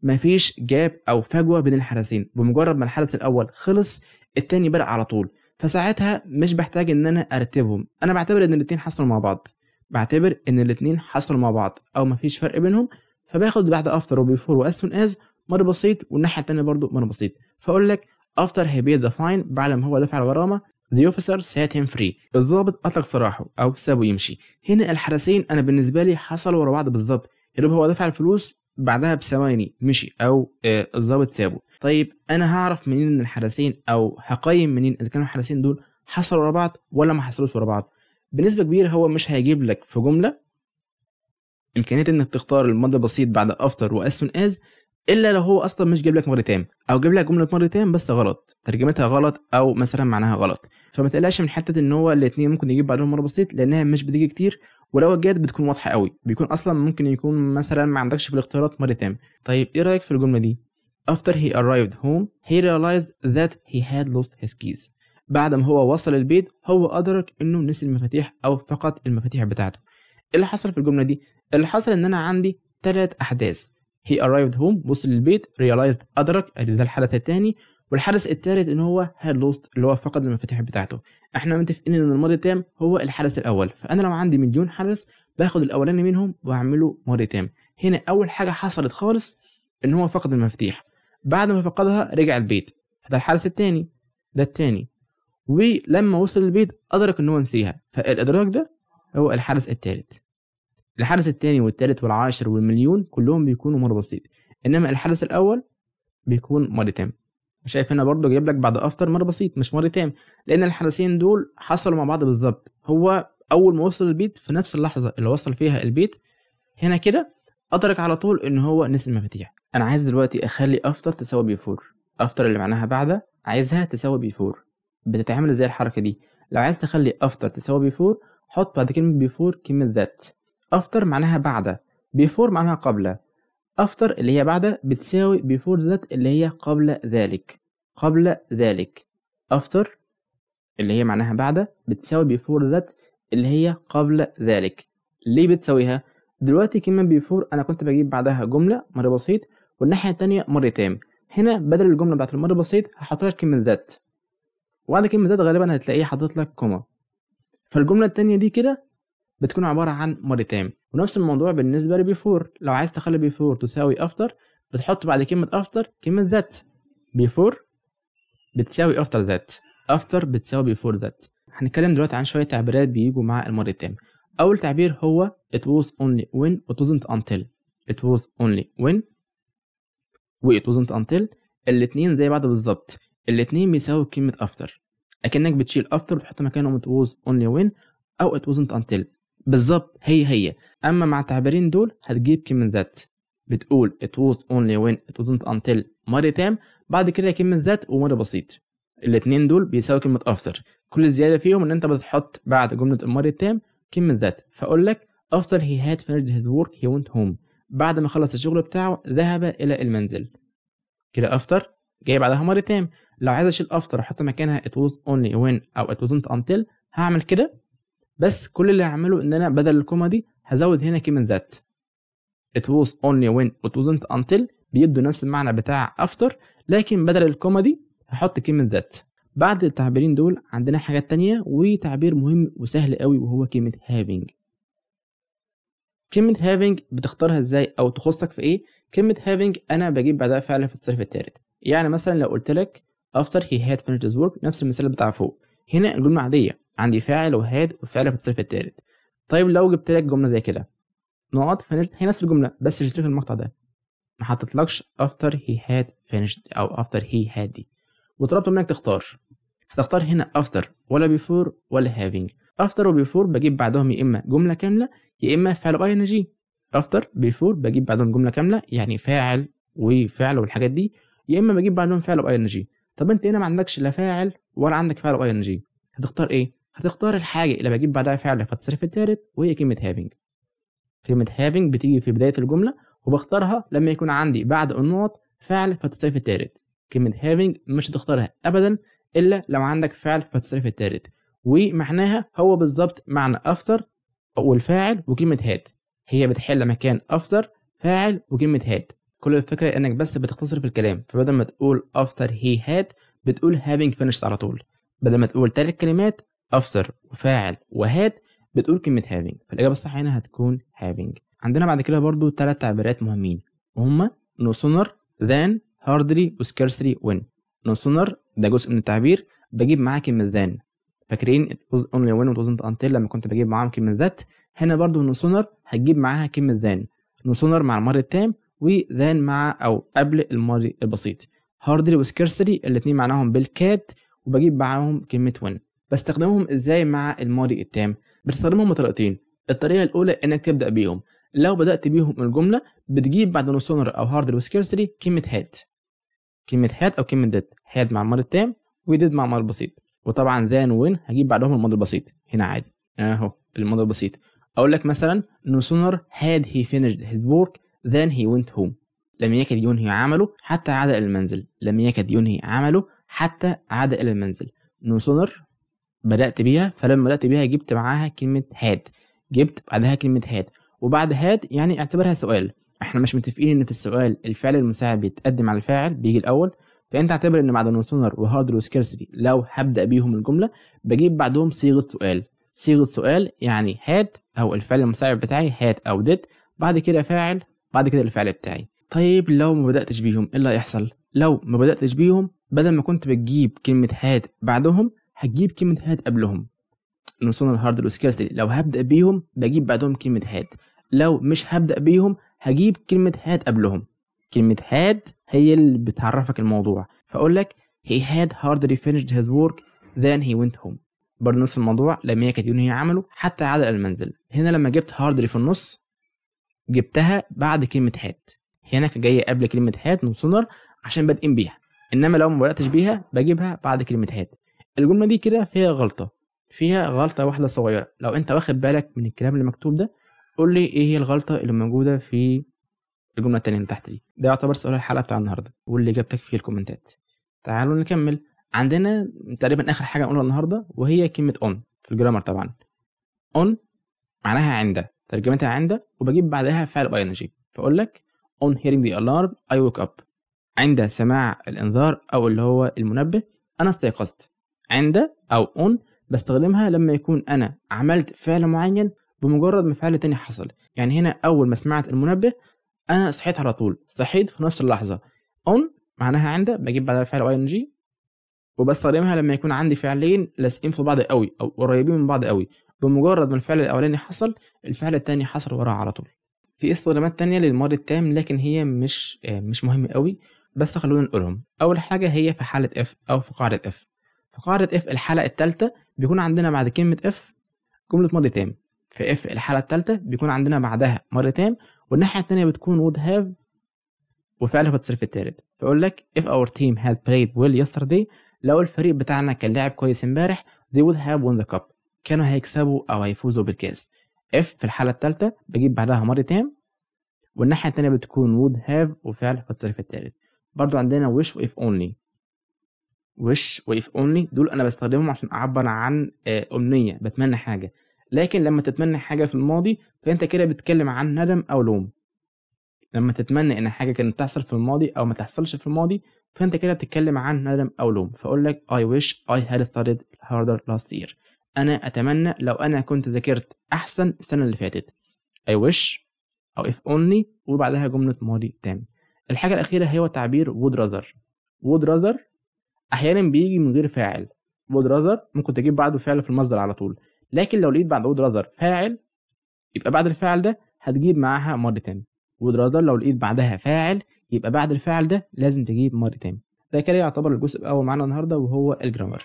مفيش جاب او فجوه بين الحدثين بمجرد ما الحدث الاول خلص التاني بدا على طول فساعتها مش بحتاج ان انا ارتبهم انا بعتبر ان الاتنين حصلوا مع بعض بعتبر ان الاتنين حصلوا مع بعض او مفيش فرق بينهم فباخد بعد افتر وبيفور واسون از مر بسيط والناحيه التانيه برضو مر بسيط فاقول لك افتر هي بيد ذا فاين بعد ما هو دفع الغرامه ذا اوفيسر سات هيم فري الظابط اطلق سراحه او سابه يمشي هنا الحرسين انا بالنسبه لي حصلوا ورا بعض بالظبط يبقى هو دفع الفلوس بعدها بثواني مشي او آه، الظابط سابه طيب انا هعرف منين ان الحدثين او هقيم منين اذا كانوا الحدثين دول حصلوا ورا بعض ولا ما حصلوش ورا بعض بنسبه كبيره هو مش هيجيب لك في جمله امكانيه انك تختار المدى البسيط بعد افتر واس من از الا لو هو اصلا مش جايب لك ماضي تام او جايب لك جمله ماضي تام بس غلط ترجمتها غلط او مثلا معناها غلط فما تقلقش من حته ان هو الاثنين ممكن يجيب بعدهم ماضي بسيط لانها مش بتيجي كتير ولو جت بتكون واضحه قوي بيكون اصلا ممكن يكون مثلا ما عندكش في الاختيارات ماضي تام طيب ايه رايك في الجمله دي After he arrived home, he realized that he had lost his keys. بعد ما هو وصل البيت هو أدرك إنه نسي المفاتيح أو فقد المفاتيح بتاعته. إيه اللي حصل في الجملة دي؟ اللي حصل إن أنا عندي تلات أحداث. He arrived home وصل البيت realized أدرك ده الحدث الثاني والحدث الثالث إن هو had lost اللي هو فقد المفاتيح بتاعته. إحنا متفقين إن الماضي التام هو الحدث الأول فأنا لو عندي مليون حدث باخد الأولاني منهم وأعمله ماضي تام. هنا أول حاجة حصلت خالص إن هو فقد المفاتيح. بعد ما فقدها رجع البيت هذا الحدث التاني ده التاني ولما وصل البيت أدرك إن هو نسيها فالإدراك ده هو الحدث التالت الحدث التاني والتالت والعاشر والمليون كلهم بيكونوا مرض بسيط إنما الحدث الأول بيكون مرض تام شايف هنا برضه جايب لك بعد افطر مرة بسيط مش مرة تام لان الحدثين دول حصلوا مع بعض بالظبط هو اول ما وصل البيت في نفس اللحظه اللي وصل فيها البيت هنا كده ادرك على طول ان هو نسي المفاتيح انا عايز دلوقتي اخلي افتر تساوي بيفور افتر اللي معناها بعد عايزها تساوي بيفور بتتعمل ازاي الحركه دي لو عايز تخلي افتر تساوي بيفور حط بعد كلمه بيفور كلمه ذات افتر معناها بعد بيفور معناها قبل افتر اللي هي بعد بتساوي بيفور ذات اللي هي قبل ذلك قبل ذلك افتر اللي هي معناها بعد بتساوي بيفور ذات اللي هي قبل ذلك ليه بتساويها دلوقتي كلمه بيفور انا كنت بجيب بعدها جمله مره بسيط والناحية التانية مر تام هنا بدل الجملة بتاعت المر بسيط هحط لك كلمة ذات وبعد كلمة ذات غالبا هتلاقيه حاطط لك كوما فالجملة التانية دي كده بتكون عبارة عن مر تام ونفس الموضوع بالنسبة لبيفور لو عايز تخلي بيفور تساوي افتر بتحط بعد كلمة افتر كلمة ذات بيفور بتساوي افتر ذات افتر بتساوي بيفور ذات هنتكلم دلوقتي عن شوية تعبيرات بيجوا مع المر التام أول تعبير هو it was only when it wasn't until it was only when و it wasn't until الاتنين زي بعض بالظبط الاتنين بيساووا كلمة after أكنك بتشيل after وتحط مكانهم it was only when أو it wasn't until بالظبط هي هي أما مع التعبيرين دول هتجيب كلمة ذات بتقول it was only when it wasn't until ماضي تام بعد كده كلمة ذات وماضي بسيط الاتنين دول بيساوي كلمة after كل زيادة فيهم إن أنت بتحط بعد جملة الماضي التام كلمة ذات فأقول لك after he had finished his work he went home بعد ما خلص الشغل بتاعه ذهب إلى المنزل كده أفتر جاي بعدها تام لو عايز أشيل أفتر أحط مكانها it was only when أو it wasn't until هعمل كده بس كل اللي هعمله إن أنا بدل الكومة دي هزود هنا كلمة ذات it was only when it wasn't until بيدوا نفس المعنى بتاع أفطر لكن بدل الكومة دي هحط كلمة ذات بعد التعبيرين دول عندنا حاجات تانية وتعبير مهم وسهل قوي وهو كلمة having كلمه هافينج بتختارها ازاي او تخصك في ايه كلمه هافينج انا بجيب بعدها فعل في التصريف التالت يعني مثلا لو قلت لك after he had finished his work نفس المثال بتاع فوق هنا الجمله عاديه عندي فاعل وهاد وفعل في التصريف التالت طيب لو جبت لك جمله زي كده نقط فينيشد هي نفس الجمله بس شلت لك المقطع ده ما حطيتلكش after he had finished او after he had دي وطلبت منك تختار هتختار هنا after ولا before ولا having after و before بجيب بعدهم يا اما جمله كامله يا اما فعل اي ان جي افتر بيفور بجيب بعدهم جمله كامله يعني فاعل وفعل والحاجات دي يا اما بجيب بعدهم فعل واي ان جي طب انت هنا ما عندكش لا فاعل ولا عندك فعل واي ان جي هتختار ايه هتختار الحاجه اللي بجيب بعدها فعل فتصرف التالت وهي كلمه هافينج كلمه هافينج بتيجي في بدايه الجمله وبختارها لما يكون عندي بعد النقط فعل فتصرف التالت كلمه هافينج مش هتختارها ابدا الا لو عندك فعل فتصرف التالت ومعناها هو بالظبط معنى افتر والفاعل وكلمة هاد هي بتحل مكان افتر فاعل وكلمة هاد كل الفكرة انك بس بتختصر في الكلام فبدل ما تقول افتر هي هاد بتقول having finished على طول بدل ما تقول تلات كلمات افتر وفاعل وهاد بتقول كلمة having فالإجابة الصح هنا هتكون having عندنا بعد كده برضو تلات تعبيرات مهمين وهما no sooner than hardly و scarcely when no sooner ده جزء من التعبير بجيب معاه كلمة than فاكرين when it wasn't until لما كنت بجيب معاهم كلمه ذات هنا برضو من السونر هتجيب معاها كلمه ذان نصنر مع الماضي التام وذان مع او قبل الماضي البسيط هاردلي وسكيرسري الاثنين معناهم بالكاد وبجيب معاهم كلمه وين بستخدمهم ازاي مع الماضي التام بستخدمهم بطريقتين الطريقه الاولى انك تبدا بيهم لو بدات بيهم الجمله بتجيب بعد نصنر او هاردلي وسكيرسري كلمه هات كلمه هات او كلمه ديد هات مع الماضي التام وديد مع الماضي البسيط وطبعا ذان وين هجيب بعدهم الماضي البسيط هنا عادي اهو الماضي البسيط اقول لك مثلا no sooner had he finished his work than he went home لم يكد ينهي عمله حتى عاد الى المنزل لم يكد ينهي عمله حتى عاد الى المنزل no sooner بدات بيها فلما بدات بيها جبت معاها كلمه had جبت بعدها كلمه had وبعد had يعني اعتبرها سؤال احنا مش متفقين ان في السؤال الفعل المساعد بيتقدم على الفاعل بيجي الاول فانت يعني اعتبر ان بعد وسونر وهاردر وسكيرسيتي لو هبدا بيهم الجمله بجيب بعدهم صيغه سؤال صيغه سؤال يعني هات او الفعل المساعد بتاعي هات او ديت بعد كده فاعل بعد كده الفعل بتاعي طيب لو ما بداتش بيهم ايه اللي هيحصل لو ما بداتش بيهم بدل ما كنت بتجيب كلمه هات بعدهم هتجيب كلمه هات قبلهم نوسون الهاردر وسكيرسيتي لو هبدا بيهم بجيب بعدهم كلمه هات لو مش هبدا بيهم هجيب كلمه هات قبلهم كلمه هات هي اللي بتعرفك الموضوع فأقول لك he had hardly finished his work than he went home برضه نفس الموضوع لم يكد ينهي عمله حتى عاد إلى المنزل هنا لما جبت hardly في النص جبتها بعد كلمة هات هنا جاية قبل كلمة هات نصنر عشان بادئين بيها إنما لو ما بدأتش بيها بجيبها بعد كلمة هات الجملة دي كده فيها غلطة فيها غلطة واحدة صغيرة لو أنت واخد بالك من الكلام اللي مكتوب ده قول لي إيه هي الغلطة اللي موجودة في الجمله التانيه اللي تحت دي ده يعتبر سؤال الحلقه بتاع النهارده واللي اجابتك في الكومنتات تعالوا نكمل عندنا تقريبا اخر حاجه نقولها النهارده وهي كلمه اون في الجرامر طبعا اون معناها عند ترجمتها عند وبجيب بعدها فعل اي ان جي فاقول لك on hearing the alarm I woke up عند سماع الإنذار أو اللي هو المنبه أنا استيقظت عند أو on بستخدمها لما يكون أنا عملت فعل معين بمجرد ما فعل تاني حصل يعني هنا أول ما سمعت المنبه انا صحيت على طول صحيت في نفس اللحظه اون معناها عنده بجيب بعدها فعل اي ان جي وبستخدمها لما يكون عندي فعلين لاصقين في بعض قوي او قريبين من بعض قوي بمجرد ما الفعل الاولاني حصل الفعل التاني حصل وراه على طول في استخدامات تانية للماضي التام لكن هي مش آه، مش مهمة قوي بس خلونا نقولهم أول حاجة هي في حالة اف أو في قاعدة اف في قاعدة اف الحالة التالتة بيكون عندنا بعد كلمة اف جملة ماضي تام في اف الحالة التالتة بيكون عندنا بعدها ماضي تام والناحيه الثانيه بتكون would have بتصير في التصريف الثالث فاقول لك if our team had played well yesterday لو الفريق بتاعنا كان لاعب كويس امبارح they would have won the cup كانوا هيكسبوا او هيفوزوا بالكاس if في الحاله الثالثه بجيب بعدها تام والناحيه الثانيه بتكون would have وفعل في التصريف الثالث برضو عندنا wish و if only wish و if only دول انا بستخدمهم عشان اعبر عن آه، امنيه بتمنى حاجه لكن لما تتمنى حاجة في الماضي فأنت كده بتتكلم عن ندم أو لوم لما تتمنى إن حاجة كانت تحصل في الماضي أو ما تحصلش في الماضي فأنت كده بتتكلم عن ندم أو لوم فأقول لك I wish I had studied harder last year أنا أتمنى لو أنا كنت ذاكرت أحسن السنة اللي فاتت I wish أو if only وبعدها جملة ماضي تام الحاجة الأخيرة هو تعبير would rather would rather أحيانا بيجي من غير فاعل would rather ممكن تجيب بعده فعل في المصدر على طول لكن لو لقيت بعد وود راذر فاعل يبقى بعد الفاعل ده هتجيب معاها مر تاني وود راذر لو لقيت بعدها فاعل يبقى بعد الفاعل ده لازم تجيب مر تاني ده كده يعتبر الجزء الاول معانا النهارده وهو الجرامر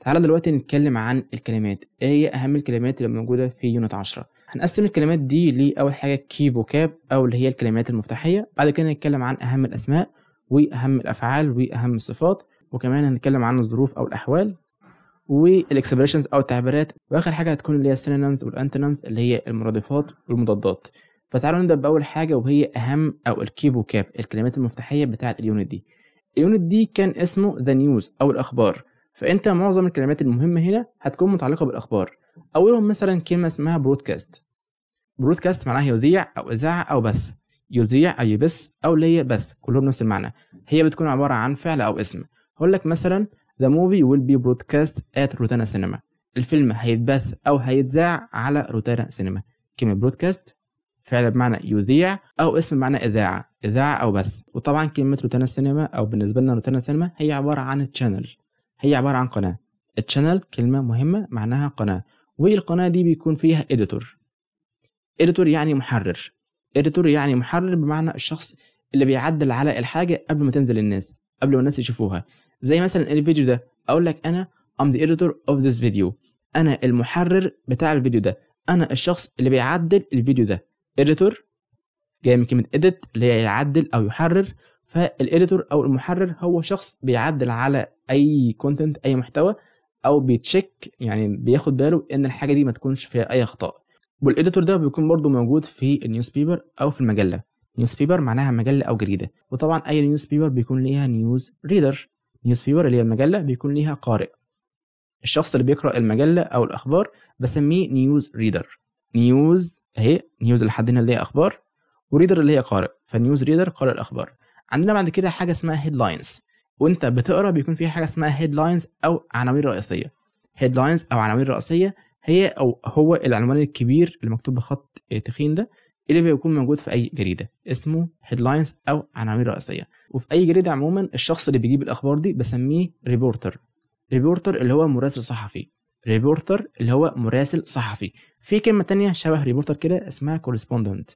تعالى دلوقتي نتكلم عن الكلمات ايه هي اهم الكلمات اللي موجوده في يونت 10 هنقسم الكلمات دي لاول حاجه كي فوكاب او اللي هي الكلمات المفتاحيه بعد كده نتكلم عن اهم الاسماء واهم الافعال واهم الصفات وكمان هنتكلم عن الظروف او الاحوال والاكسبريشنز او التعبيرات واخر حاجه هتكون اللي هي السينونيمز والانتونيمز اللي هي المرادفات والمضادات فتعالوا نبدا باول حاجه وهي اهم او الكيب وكاب الكلمات المفتاحيه بتاعه اليونت دي اليونت دي كان اسمه ذا نيوز او الاخبار فانت معظم الكلمات المهمه هنا هتكون متعلقه بالاخبار اولهم مثلا كلمه اسمها برودكاست برودكاست معناها يذيع او اذاعه او بث يذيع او يبث او ليه بث كلهم نفس المعنى هي بتكون عباره عن فعل او اسم هقول لك مثلا The movie will be broadcast at روتانا سينما الفيلم هيتبث أو هيتذاع على روتانا سينما كلمة برودكاست فعلا بمعنى يذيع أو اسم بمعنى إذاعة إذاعة أو بث وطبعا كلمة روتانا سينما أو بالنسبة لنا روتانا سينما هي عبارة عن تشانل هي عبارة عن قناة التشانل كلمة مهمة معناها قناة والقناة دي بيكون فيها إديتور إديتور يعني محرر إديتور يعني محرر بمعنى الشخص اللي بيعدل على الحاجة قبل ما تنزل للناس قبل ما الناس يشوفوها زي مثلا الفيديو ده اقول لك انا ام ذا editor اوف ذس فيديو انا المحرر بتاع الفيديو ده انا الشخص اللي بيعدل الفيديو ده editor جاي من كلمه edit اللي هي يعدل او يحرر فالاديتور او المحرر هو شخص بيعدل على اي كونتنت اي محتوى او بيتشيك يعني بياخد باله ان الحاجه دي ما تكونش فيها اي اخطاء والاديتور ده بيكون برضو موجود في النيوز بيبر او في المجله نيوز بيبر معناها مجله او جريده وطبعا اي نيوز بيبر بيكون ليها نيوز ريدر نيوز بيبر اللي هي المجله بيكون ليها قارئ الشخص اللي بيقرا المجله او الاخبار بسميه نيوز ريدر نيوز اهي نيوز لحد هنا اللي هي اخبار وريدر اللي هي قارئ فنيوز ريدر قارئ الاخبار عندنا بعد كده حاجه اسمها هيدلاينز وانت بتقرا بيكون في حاجه اسمها هيدلاينز او عناوين رئيسيه هيدلاينز او عناوين رئيسيه هي او هو العنوان الكبير اللي مكتوب بخط تخين ده اللي بيكون موجود في اي جريده اسمه هيدلاينز او عناوين رئيسيه وفي اي جريده عموما الشخص اللي بيجيب الاخبار دي بسميه ريبورتر ريبورتر اللي هو مراسل صحفي ريبورتر اللي هو مراسل صحفي في كلمه تانية شبه ريبورتر كده اسمها كورسبوندنت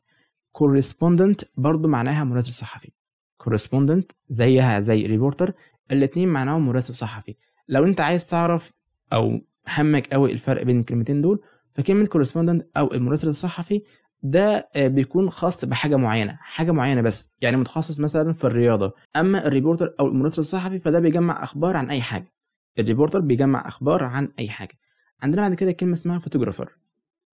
كورسبوندنت برضو معناها مراسل صحفي كورسبوندنت زيها زي ريبورتر الاثنين معناهم مراسل صحفي لو انت عايز تعرف او همك قوي الفرق بين الكلمتين دول فكلمة كورسبوندنت أو المراسل الصحفي ده آه، بيكون خاص بحاجه معينه حاجه معينه بس يعني متخصص مثلا في الرياضه اما الريبورتر او المنشر الصحفي فده بيجمع اخبار عن اي حاجه الريبورتر بيجمع اخبار عن اي حاجه عندنا بعد كده كلمه اسمها فوتوغرافر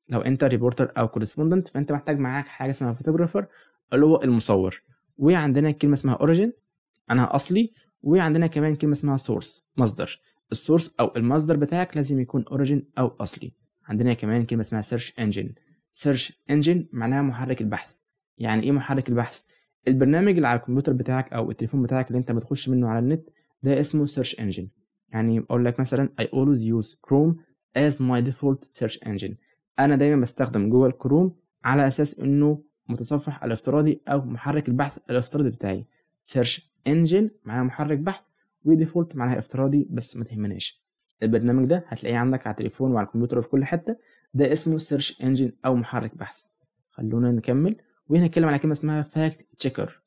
لو انت ريبورتر او كورسبوندنت فانت محتاج معاك حاجه اسمها فوتوغرافر اللي هو المصور وعندنا كلمه اسمها اوريجين انا اصلي وعندنا كمان كلمه اسمها سورس مصدر السورس او المصدر بتاعك لازم يكون اوريجين او اصلي عندنا كمان كلمه اسمها سيرش انجن سيرش انجن معناها محرك البحث يعني ايه محرك البحث البرنامج اللي على الكمبيوتر بتاعك او التليفون بتاعك اللي انت بتخش منه على النت ده اسمه سيرش انجن يعني اقول لك مثلا I always use Chrome as my default search engine انا دايما بستخدم جوجل كروم على اساس انه متصفح الافتراضي او محرك البحث الافتراضي بتاعي سيرش انجن معناها محرك بحث وديفولت معناها افتراضي بس ما تهمناش البرنامج ده هتلاقيه عندك على التليفون وعلى الكمبيوتر وفي كل حته ده اسمه سيرش انجن او محرك بحث خلونا نكمل وهنا هنتكلم على كلمه اسمها فاكت تشيكر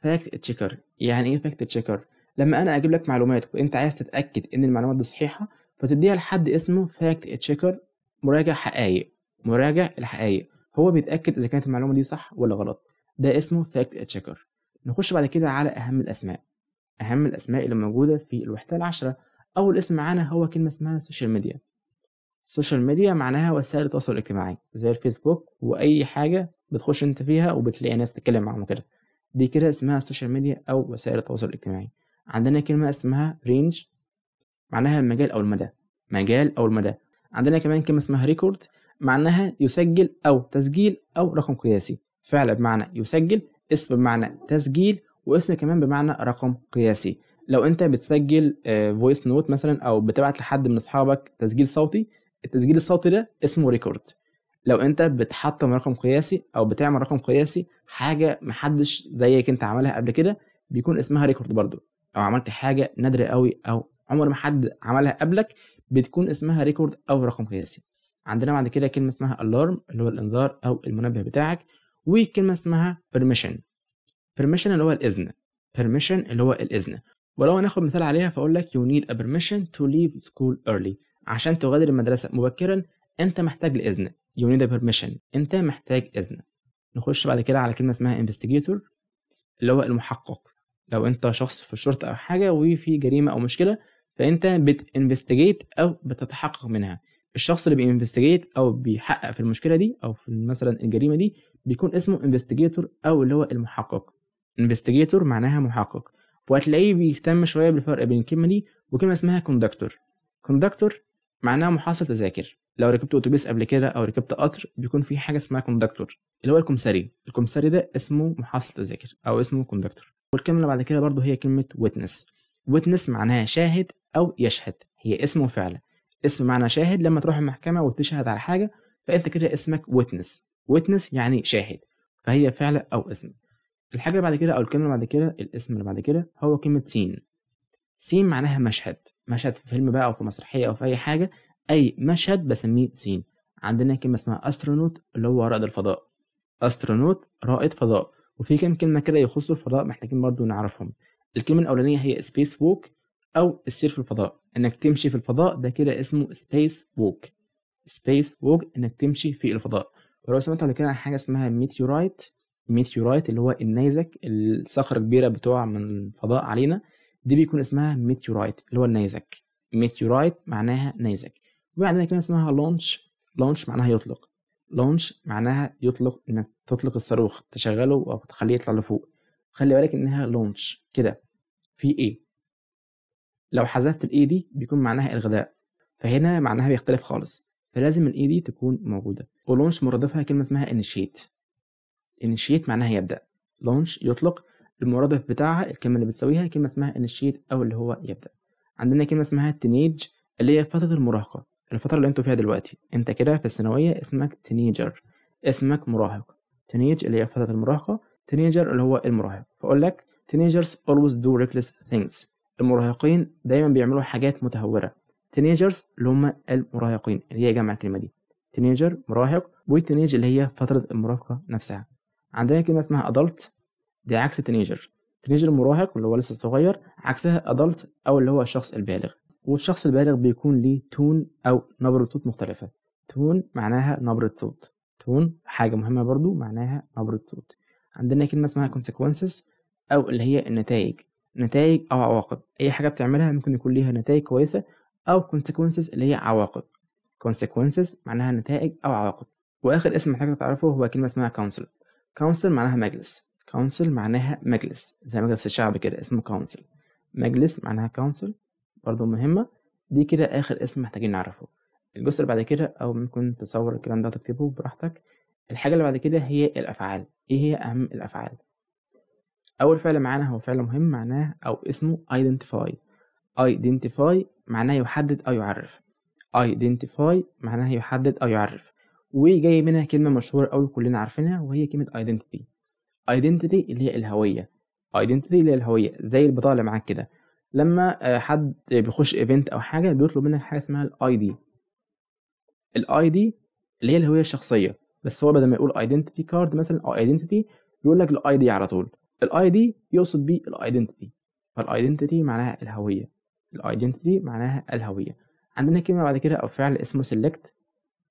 فاكت تشيكر يعني ايه فاكت تشيكر لما انا اجيب لك معلومات وانت عايز تتاكد ان المعلومات دي صحيحه فتديها لحد اسمه فاكت تشيكر مراجع حقائق مراجع الحقائق هو بيتاكد اذا كانت المعلومه دي صح ولا غلط ده اسمه فاكت تشيكر نخش بعد كده على اهم الاسماء اهم الاسماء اللي موجوده في الوحده العشره اول اسم معانا هو كلمه اسمها السوشيال ميديا السوشيال ميديا معناها وسائل التواصل الاجتماعي زي الفيسبوك واي حاجه بتخش انت فيها وبتلاقي ناس تتكلم معاهم كده دي كده اسمها السوشيال ميديا او وسائل التواصل الاجتماعي عندنا كلمه اسمها رينج معناها المجال او المدى مجال او المدى عندنا كمان كلمه اسمها ريكورد معناها يسجل او تسجيل او رقم قياسي فعل بمعنى يسجل اسم بمعنى تسجيل واسم كمان بمعنى رقم قياسي لو انت بتسجل فويس آه، نوت مثلا او بتبعت لحد من اصحابك تسجيل صوتي التسجيل الصوتي ده اسمه ريكورد لو انت بتحطم رقم قياسي او بتعمل رقم قياسي حاجه محدش زيك انت عملها قبل كده بيكون اسمها ريكورد برضو او عملت حاجه نادره قوي او عمر ما حد عملها قبلك بتكون اسمها ريكورد او رقم قياسي عندنا بعد كده كلمه اسمها الارم اللي هو الانذار او المنبه بتاعك وكلمه اسمها بيرميشن بيرميشن اللي هو الاذن بيرميشن اللي هو الاذن ولو هناخد مثال عليها فاقول لك يو نيد ا بيرميشن تو ليف سكول ايرلي عشان تغادر المدرسة مبكرا أنت محتاج لإذن you need a permission أنت محتاج إذن نخش بعد كده على كلمة اسمها investigator اللي هو المحقق لو أنت شخص في الشرطة أو حاجة وفي جريمة أو مشكلة فأنت بتنفستيجيت أو بتتحقق منها الشخص اللي بينفستيجيت أو بيحقق في المشكلة دي أو في مثلا الجريمة دي بيكون اسمه انفستيجيتور أو اللي هو المحقق انفستيجيتور معناها محقق وهتلاقيه بيهتم شويه بالفرق بين الكلمه دي وكلمه اسمها كوندكتور كوندكتور معناها محاصصة تذاكر لو ركبت اتوبيس قبل كده او ركبت قطر بيكون في حاجه اسمها كوندكتور اللي هو الكمساري الكمساري ده اسمه محاصص تذاكر او اسمه كوندكتور والكلمه اللي بعد كده برضه هي كلمه ويتنس ويتنس معناها شاهد او يشهد هي اسم وفعل اسم معنى شاهد لما تروح المحكمه وتشهد على حاجه فانت كده اسمك ويتنس ويتنس يعني شاهد فهي فعل او اسم الحاجه اللي بعد كده او الكلمه اللي بعد كده الاسم اللي بعد كده هو كلمه سين سين معناها مشهد مشهد في فيلم بقى او في مسرحيه او في اي حاجه اي مشهد بسميه سين عندنا كلمه اسمها استرونوت اللي هو رائد الفضاء استرونوت رائد فضاء وفي كم كلمه كده يخصوا الفضاء محتاجين برضو نعرفهم الكلمه الاولانيه هي سبيس ووك او السير في الفضاء انك تمشي في الفضاء ده كده اسمه سبيس ووك سبيس ووك انك تمشي في الفضاء ولو سمعت قبل كده عن حاجه اسمها ميتيورايت ميتيورايت اللي هو النيزك الصخره الكبيره بتقع من الفضاء علينا دي بيكون اسمها ميتيورايت اللي هو النيزك ميتيورايت معناها نيزك وعندنا كلمه اسمها لونش لونش معناها يطلق لونش معناها يطلق انك تطلق الصاروخ تشغله او تخليه يطلع لفوق خلي بالك انها لونش كده في ايه لو حذفت الاي دي بيكون معناها الغذاء فهنا معناها بيختلف خالص فلازم الاي دي تكون موجوده ولونش مرادفها كلمه اسمها انيشيت انيشيت معناها يبدا لونش يطلق المرادف بتاعها الكلمة اللي بتساويها كلمة اسمها انشيت أو اللي هو يبدأ عندنا كلمة اسمها تينيج اللي هي فترة المراهقة الفترة اللي انتوا فيها دلوقتي انت كده في الثانوية اسمك تينيجر اسمك مراهق تينيج اللي هي فترة المراهقة تينيجر اللي هو المراهق فأقول لك تينيجرز always do reckless things المراهقين دايما بيعملوا حاجات متهورة تينيجرز اللي هم المراهقين اللي هي جمع الكلمة دي تينيجر مراهق والتينيج اللي هي فترة المراهقة نفسها عندنا كلمة اسمها adult دي عكس تينيجر تينيجر المراهق اللي هو لسه صغير عكسها ادلت او اللي هو الشخص البالغ والشخص البالغ بيكون ليه تون او نبرة صوت مختلفة تون معناها نبرة صوت تون حاجة مهمة برضو معناها نبرة صوت عندنا كلمة اسمها consequences أو اللي هي النتائج نتائج أو عواقب أي حاجة بتعملها ممكن يكون ليها نتائج كويسة أو consequences اللي هي عواقب consequences معناها نتائج أو عواقب وآخر اسم محتاج تعرفه هو كلمة اسمها council council معناها مجلس council معناها مجلس زي مجلس الشعب كده اسمه council مجلس معناها council برضو مهمة دي كده آخر اسم محتاجين نعرفه الجزء اللي بعد كده أو ممكن تصور الكلام ده وتكتبه براحتك الحاجة اللي بعد كده هي الأفعال إيه هي أهم الأفعال أول فعل معانا هو فعل مهم معناه أو اسمه identify identify معناه يحدد أو يعرف identify معناه يحدد أو يعرف وجاي منها كلمة مشهورة أوي كلنا عارفينها وهي كلمة identity ايدنتيتي اللي هي الهويه ايدنتيتي اللي هي الهويه زي البطاقه اللي معاك كده لما آه، حد بيخش ايفنت او حاجه بيطلب منك حاجه اسمها الاي دي الاي دي اللي هي الهويه الشخصيه بس هو بدل ما يقول ايدنتيتي كارد مثلا او ايدنتيتي بيقول لك الاي دي على طول الاي دي يقصد بيه الايدنتيتي فالايدنتيتي معناها الهويه الايدنتيتي معناها الهويه عندنا كلمه بعد كده او فعل اسمه سيلكت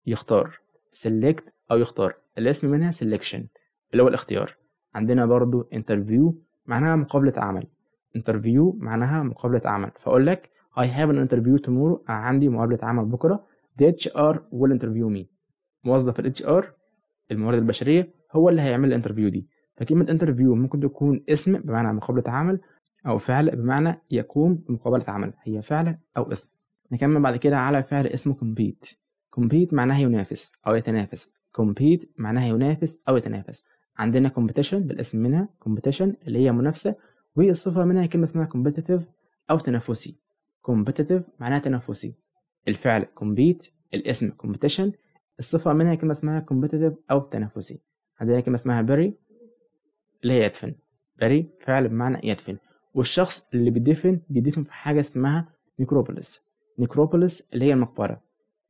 يختار سيلكت او يختار الاسم منها سيلكشن اللي هو الاختيار عندنا برضو انترفيو معناها مقابلة عمل انترفيو معناها مقابلة عمل فأقول لك I have an interview tomorrow أنا عندي مقابلة عمل بكرة the HR will interview me موظف ال HR الموارد البشرية هو اللي هيعمل الانترفيو دي فكلمة انترفيو ممكن تكون اسم بمعنى مقابلة عمل أو فعل بمعنى يقوم بمقابلة عمل هي فعل أو اسم نكمل بعد كده على فعل اسمه compete compete معناها ينافس أو يتنافس compete معناها ينافس أو يتنافس عندنا كومبيتيشن بالاسم منها كومبيتيشن اللي هي منافسه والصفه منها كلمه اسمها كومبيتيتيف او تنافسي كومبيتيتيف معناها تنافسي الفعل كومبيت الاسم كومبيتيشن الصفه منها كلمه اسمها كومبيتيتيف او تنافسي عندنا كلمه اسمها بري اللي هي يدفن بري فعل بمعنى يدفن والشخص اللي بيدفن بيدفن في حاجه اسمها نيكروبوليس نيكروبوليس اللي هي المقبره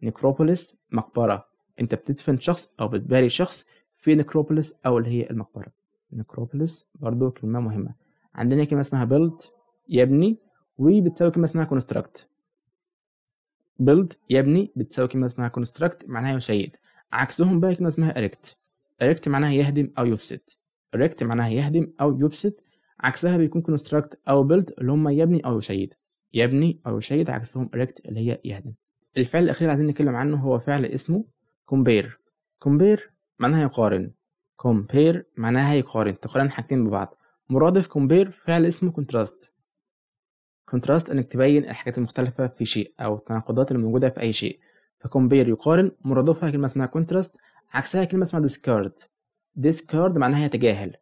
نيكروبوليس مقبره انت بتدفن شخص او بتباري شخص في نكروبوليس او اللي هي المقبره نكروبوليس برضو كلمه مهمه عندنا كلمه اسمها بيلد يبني وبتساوي كلمه اسمها كونستراكت بيلد يبني بتساوي كلمه اسمها كونستراكت معناها يشيد عكسهم بقى كلمه اسمها اريكت اريكت معناها يهدم او يفسد اريكت معناها يهدم او يفسد عكسها بيكون كونستراكت او بيلد اللي هم يبني او يشيد يبني او يشيد عكسهم اريكت اللي هي يهدم الفعل الاخير اللي عايزين نتكلم عنه هو فعل اسمه كومبير كومبير معناها يقارن compare معناها يقارن تقارن حاجتين ببعض مرادف compare فعل اسمه contrast contrast انك تبين الحاجات المختلفة في شيء او التناقضات الموجودة في اي شيء فكومبير يقارن مرادفها كلمة اسمها contrast عكسها كلمة اسمها discard discard معناها يتجاهل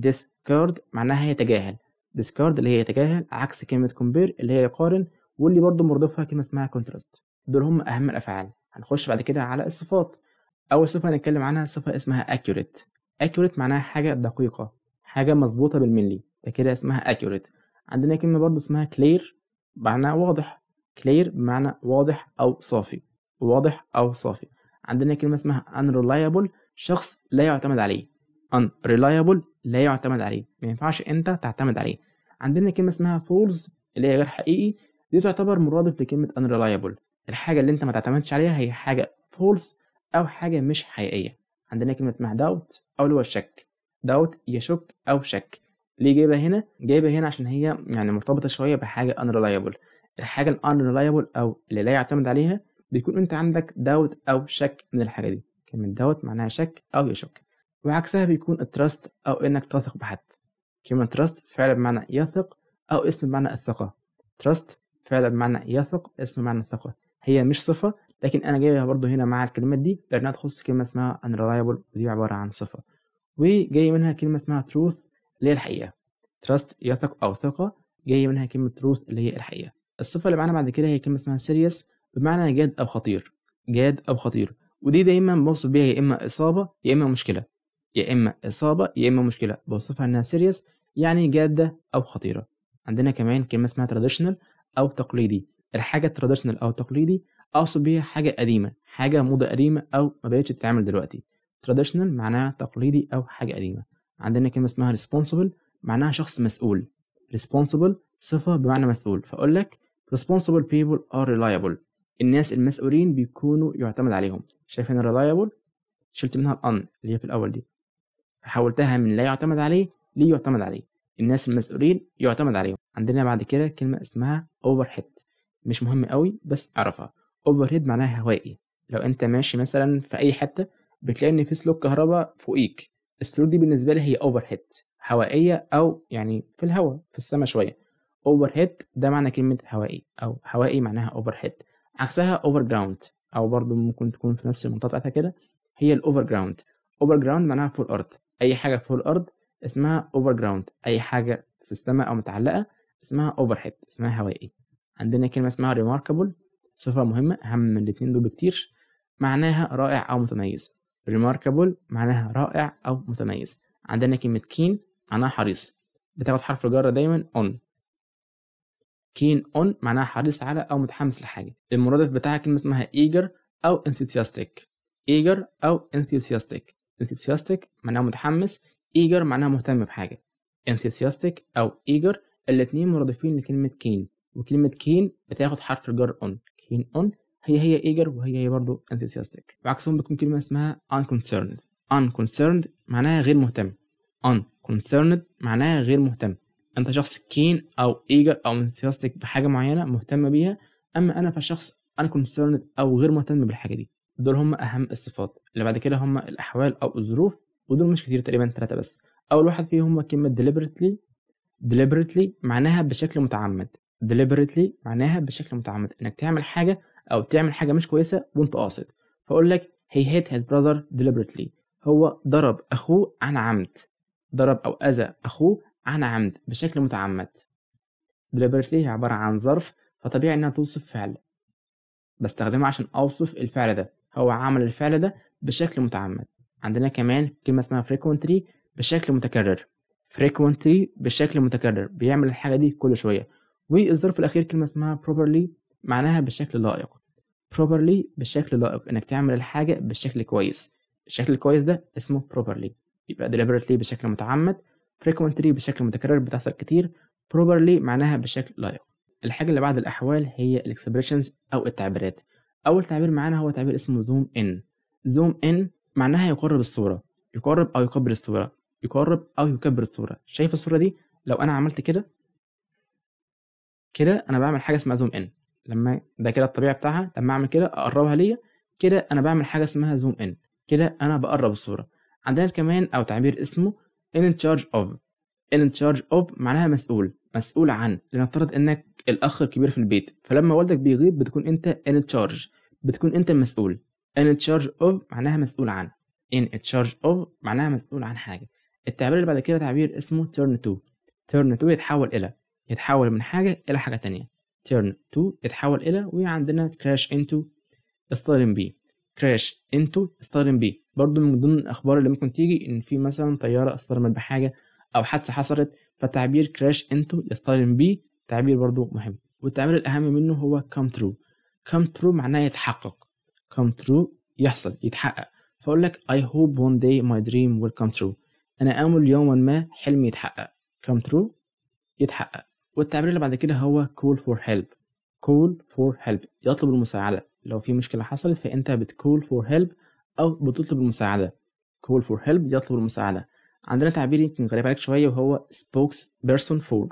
discard معناها يتجاهل discard اللي هي يتجاهل عكس كلمة compare اللي هي يقارن واللي برضه مرادفها كلمة اسمها contrast دول هم اهم الافعال هنخش بعد كده على الصفات أول صفة هنتكلم عنها صفة اسمها اكيوريت اكيوريت معناها حاجة دقيقة حاجة مظبوطة بالملي ده كده اسمها اكيوريت عندنا كلمة برضو اسمها كلير معناها واضح كلير بمعنى واضح أو صافي واضح أو صافي عندنا كلمة اسمها انريلايبل شخص لا يعتمد عليه انريلايبل لا يعتمد عليه ما ينفعش أنت تعتمد عليه عندنا كلمة اسمها فولز اللي هي غير حقيقي دي تعتبر مرادف لكلمة انريلايبل الحاجة اللي أنت ما تعتمدش عليها هي حاجة فولز أو حاجة مش حقيقية عندنا كلمة اسمها doubt أو اللي هو الشك doubt يشك أو شك ليه جايبها هنا؟ جايبها هنا عشان هي يعني مرتبطة شوية بحاجة unreliable الحاجة ال unreliable أو اللي لا يعتمد عليها بيكون أنت عندك doubt أو شك من الحاجة دي كلمة doubt معناها شك أو يشك وعكسها بيكون التراست أو إنك تثق بحد كلمة تراست فعل بمعنى يثق أو اسم بمعنى الثقة تراست فعل بمعنى يثق اسم بمعنى الثقة هي مش صفة لكن انا جايبها برضو هنا مع الكلمات دي لانها تخص كلمه اسمها unreliable ودي عباره عن صفه وجاي منها كلمه اسمها truth اللي هي الحقيقه trust يثق او ثقه جاي منها كلمه truth اللي هي الحقيقه الصفه اللي معانا بعد كده هي كلمه اسمها serious بمعنى جاد او خطير جاد او خطير ودي دايما بوصف بيها يا اما اصابه يا اما مشكله يا اما اصابه يا اما مشكله بوصفها انها سيريس يعني جاده او خطيره عندنا كمان كلمه اسمها تراديشنال او تقليدي الحاجه التراديشنال او تقليدي اقصد بيها حاجه قديمه حاجه موضه قديمه او ما بقتش تتعمل دلوقتي تراديشنال معناها تقليدي او حاجه قديمه عندنا كلمه اسمها ريسبونسبل معناها شخص مسؤول ريسبونسبل صفه بمعنى مسؤول فاقول لك ريسبونسبل بيبل ار ريلايبل الناس المسؤولين بيكونوا يعتمد عليهم شايف الريلايبل شلت منها الان اللي هي في الاول دي حولتها من لا يعتمد عليه لي يعتمد عليه الناس المسؤولين يعتمد عليهم عندنا بعد كده كلمه اسمها اوفر هيد مش مهم قوي بس اعرفها اوفر هيد معناها هوائي لو انت ماشي مثلا في اي حته بتلاقي ان في سلوك كهرباء فوقيك السلوك دي بالنسبه لي هي اوفر هيد هوائيه او يعني في الهواء في السماء شويه اوفر هيد ده معنى كلمه هوائي او هوائي معناها اوفر هيد عكسها اوفر جراوند او برضو ممكن تكون في نفس المنطقه بتاعتها كده هي الاوفر جراوند اوفر جراوند معناها فوق الارض اي حاجه فوق الارض اسمها اوفر جراوند اي حاجه في السماء او متعلقه اسمها اوفر هيد اسمها هوائي عندنا كلمه اسمها ريماركابل صفة مهمة أهم من الاتنين دول بكتير معناها رائع أو متميز ريماركابل معناها رائع أو متميز عندنا كلمة كين معناها حريص بتاخد حرف الجر دايما on كين اون معناها حريص على أو متحمس لحاجة المرادف بتاعها كلمة اسمها ايجر أو enthusiastic ايجر أو enthusiastic enthusiastic معناها متحمس ايجر معناها مهتم بحاجة enthusiastic أو ايجر الاتنين مرادفين لكلمة كين وكلمة كين بتاخد حرف الجر اون 20 on هي هي eager وهي هي برضه enthusiastic بعكسهم بتكون كلمة اسمها unconcerned unconcerned معناها غير مهتم unconcerned معناها غير مهتم انت شخص كين او eager او enthusiastic بحاجة معينة مهتم بيها اما انا فشخص unconcerned او غير مهتم بالحاجة دي دول هم اهم الصفات اللي بعد كده هم الاحوال او الظروف ودول مش كتير تقريبا ثلاثة بس اول واحد فيهم كلمة deliberately deliberately معناها بشكل متعمد deliberately معناها بشكل متعمد انك تعمل حاجه او تعمل حاجه مش كويسه وانت قاصد فاقول لك he hit his brother deliberately هو ضرب اخوه عن عمد ضرب او اذى اخوه عن عمد بشكل متعمد deliberately هي عباره عن ظرف فطبيعي انها توصف فعل بستخدمها عشان اوصف الفعل ده هو عمل الفعل ده بشكل متعمد عندنا كمان كلمه اسمها frequently بشكل متكرر frequently بشكل متكرر بيعمل الحاجه دي كل شويه والظرف الاخير كلمه اسمها properly معناها بالشكل اللائق properly بالشكل اللائق انك تعمل الحاجه بالشكل كويس الشكل الكويس ده اسمه properly يبقى deliberately بشكل متعمد frequently بشكل متكرر بتحصل كتير properly معناها بشكل لائق الحاجه اللي بعد الاحوال هي الاكسبريشنز او التعبيرات اول تعبير معانا هو تعبير اسمه زوم ان زوم ان معناها يقرب الصوره يقرب او يكبر الصوره يقرب او يكبر الصوره شايف الصوره دي لو انا عملت كده كده انا بعمل حاجه اسمها زوم ان لما ده كده الطبيعي بتاعها لما اعمل كده اقربها ليا كده انا بعمل حاجه اسمها زوم ان كده انا بقرب الصوره عندنا كمان او تعبير اسمه ان تشارج اوف ان تشارج اوف معناها مسؤول مسؤول عن لنفترض انك الاخ الكبير في البيت فلما والدك بيغيب بتكون انت ان تشارج بتكون انت المسؤول ان تشارج اوف معناها مسؤول عن ان تشارج اوف معناها مسؤول عن حاجه التعبير اللي بعد كده تعبير اسمه turn to turn to يتحول الى يتحول من حاجة إلى حاجة تانية turn to يتحول إلى وعندنا crash into استخدم B crash into استخدم B برضو من ضمن الأخبار اللي ممكن تيجي إن في مثلا طيارة اصطدمت بحاجة أو حادثة حصلت فتعبير crash into يستخدم B تعبير برضو مهم والتعبير الأهم منه هو come true come true معناه يتحقق come true يحصل يتحقق فأقول لك I hope one day my dream will come true أنا آمل يوما ما حلمي يتحقق come true يتحقق والتعبير اللي بعد كده هو call for help call for help يطلب المساعدة لو في مشكلة حصلت فأنت بت call for help أو بتطلب المساعدة call for help يطلب المساعدة عندنا تعبير يمكن غريب عليك شوية وهو spokesperson for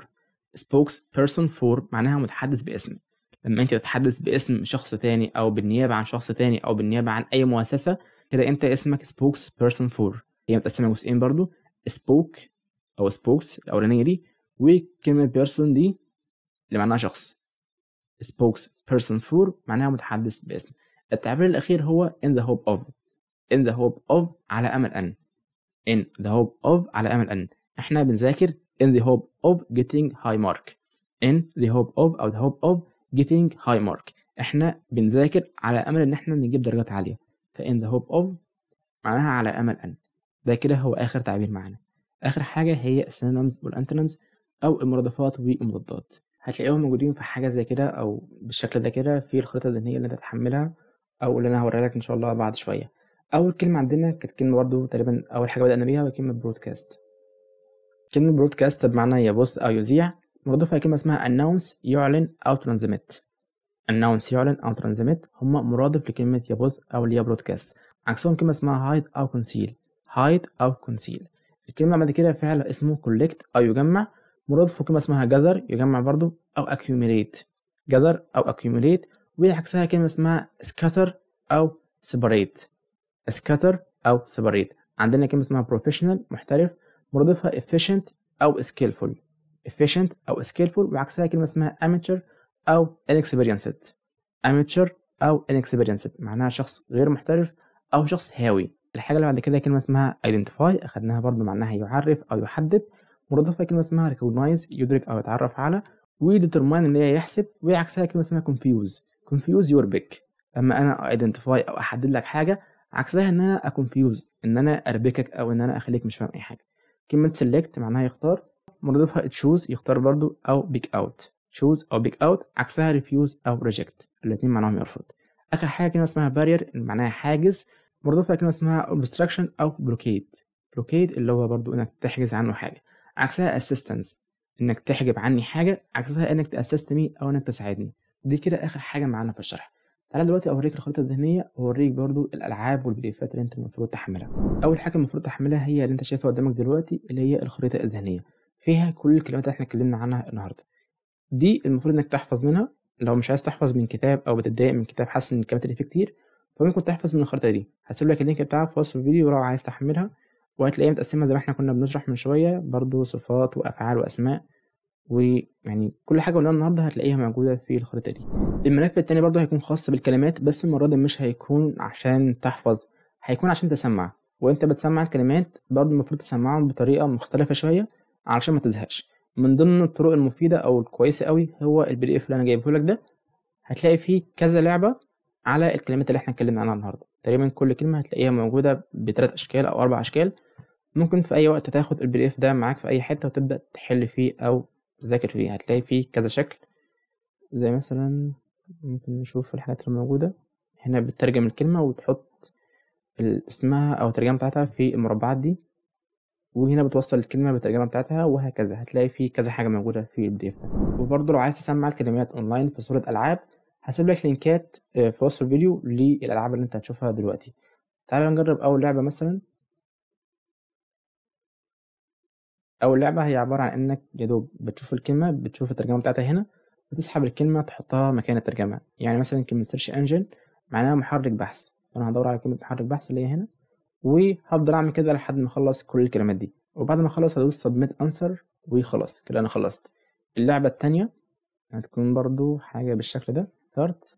spokesperson for معناها متحدث باسم لما أنت تتحدث باسم شخص تاني أو بالنيابة عن شخص تاني أو بالنيابة عن أي مؤسسة كده أنت اسمك spokesperson for هي متقسمة جزئين برضو spoke أو spokes الأولانية دي وكلمة بيرسون person دي اللي معناها شخص سبوكس بيرسون for معناها متحدث باسم التعبير الأخير هو in the hope of in the hope of على أمل أن in the hope of على أمل أن إحنا بنذاكر in the hope of getting high mark in the hope of أو the hope of getting high mark إحنا بنذاكر على أمل إن إحنا نجيب درجات عالية ف in the hope of معناها على أمل أن ده كده هو آخر تعبير معانا آخر حاجة هي synonyms والantonyms او المرادفات والمضادات هتلاقيهم موجودين في حاجه زي كده او بالشكل ده كده في الخريطه الذهنيه اللي انت هتحملها او اللي انا هوريها لك ان شاء الله بعد شويه اول كلمه عندنا كانت كلمه برضه تقريبا اول حاجه بدانا بيها كلمه برودكاست كلمه برودكاست بمعنى يبث او يذيع مرادفها كلمه اسمها announce يعلن او ترانزميت announce يعلن او ترانزميت هما مرادف لكلمه يبث او اللي هي برودكاست عكسهم كلمه اسمها hide او conceal hide او conceal الكلمه بعد كده فعل اسمه collect او يجمع مرادف كلمه اسمها جذر يجمع برضو أو accumulate جذر أو accumulate وعكسها كلمة اسمها scatter أو separate scatter أو separate عندنا كلمة اسمها professional محترف مرادفها efficient أو skillful efficient أو skillful وعكسها كلمة اسمها amateur أو inexperienced amateur أو inexperienced معناها شخص غير محترف أو شخص هاوي الحاجة اللي بعد كده كلمة اسمها identify أخدناها برضو معناها يعرف أو يحدد مرادفها كلمه اسمها ريكوجنايز يدرك او يتعرف على ويديترماين اللي هي يحسب وعكسها كلمه اسمها كونفيوز كونفيوز يور بيك لما انا ايدنتيفاي او احدد لك حاجه عكسها ان انا اكونفيوز ان انا اربكك او ان انا اخليك مش فاهم اي حاجه كلمه سيلكت معناها يختار مرادفها تشوز يختار برضو او بيك اوت تشوز او بيك اوت عكسها ريفيوز او ريجكت الاثنين معناهم يرفض اخر حاجه كلمه اسمها بارير معناها حاجز مرادفها كلمه اسمها اوبستراكشن او بلوكيد بلوكيد اللي هو برضو انك تحجز عنه حاجه عكسها اسيستنس انك تحجب عني حاجه عكسها انك مي او انك تساعدني دي كده اخر حاجه معانا في الشرح تعالى دلوقتي اوريك الخريطه الذهنيه واوريك برضو الالعاب والبريفات اللي انت المفروض تحملها اول حاجه المفروض تحملها هي اللي انت شايفها قدامك دلوقتي اللي هي الخريطه الذهنيه فيها كل الكلمات اللي احنا اتكلمنا عنها النهارده دي المفروض انك تحفظ منها لو مش عايز تحفظ من كتاب او بتتضايق من كتاب حاسس ان الكلمات اللي فيه كتير فممكن تحفظ من الخريطه دي هسيب لك اللينك بتاعها في وصف الفيديو لو عايز تحملها وهتلاقيها متقسمة زي ما احنا كنا بنشرح من شوية برضو صفات وأفعال وأسماء ويعني كل حاجة قلناها النهاردة هتلاقيها موجودة في الخريطة دي الملف التاني برضو هيكون خاص بالكلمات بس المرة دي مش هيكون عشان تحفظ هيكون عشان تسمع وانت بتسمع الكلمات برضو المفروض تسمعهم بطريقة مختلفة شوية علشان ما تزهقش من ضمن الطرق المفيدة أو الكويسة قوي هو البي دي اف اللي أنا جايبه لك ده هتلاقي فيه كذا لعبة على الكلمات اللي احنا اتكلمنا عنها النهاردة تقريبا كل كلمة هتلاقيها موجودة بثلاث أشكال أو أربع أشكال ممكن في أي وقت تاخد البي دي إف ده معاك في أي حتة وتبدأ تحل فيه أو تذاكر فيه هتلاقي فيه كذا شكل زي مثلا ممكن نشوف الحاجات الموجودة هنا بتترجم الكلمة وتحط اسمها أو الترجمة بتاعتها في المربعات دي وهنا بتوصل الكلمة بالترجمة بتاعتها وهكذا هتلاقي في كذا حاجة موجودة في البي دي إف ده وبرضه لو عايز تسمع الكلمات أونلاين في صورة ألعاب هسيب لك لينكات آه، في وصف الفيديو للألعاب اللي أنت هتشوفها دلوقتي تعالى نجرب أول لعبة مثلا أول لعبة هي عبارة عن إنك يا دوب بتشوف الكلمة بتشوف الترجمة بتاعتها هنا بتسحب الكلمة تحطها مكان الترجمة يعني مثلا كلمة سيرش انجن معناها محرك بحث فأنا هدور على كلمة محرك بحث اللي هي هنا وهفضل أعمل كده لحد ما أخلص كل الكلمات دي وبعد ما أخلص هدوس سبميت أنسر وخلاص كده أنا خلصت اللعبة التانية هتكون برضو حاجة بالشكل ده ستارت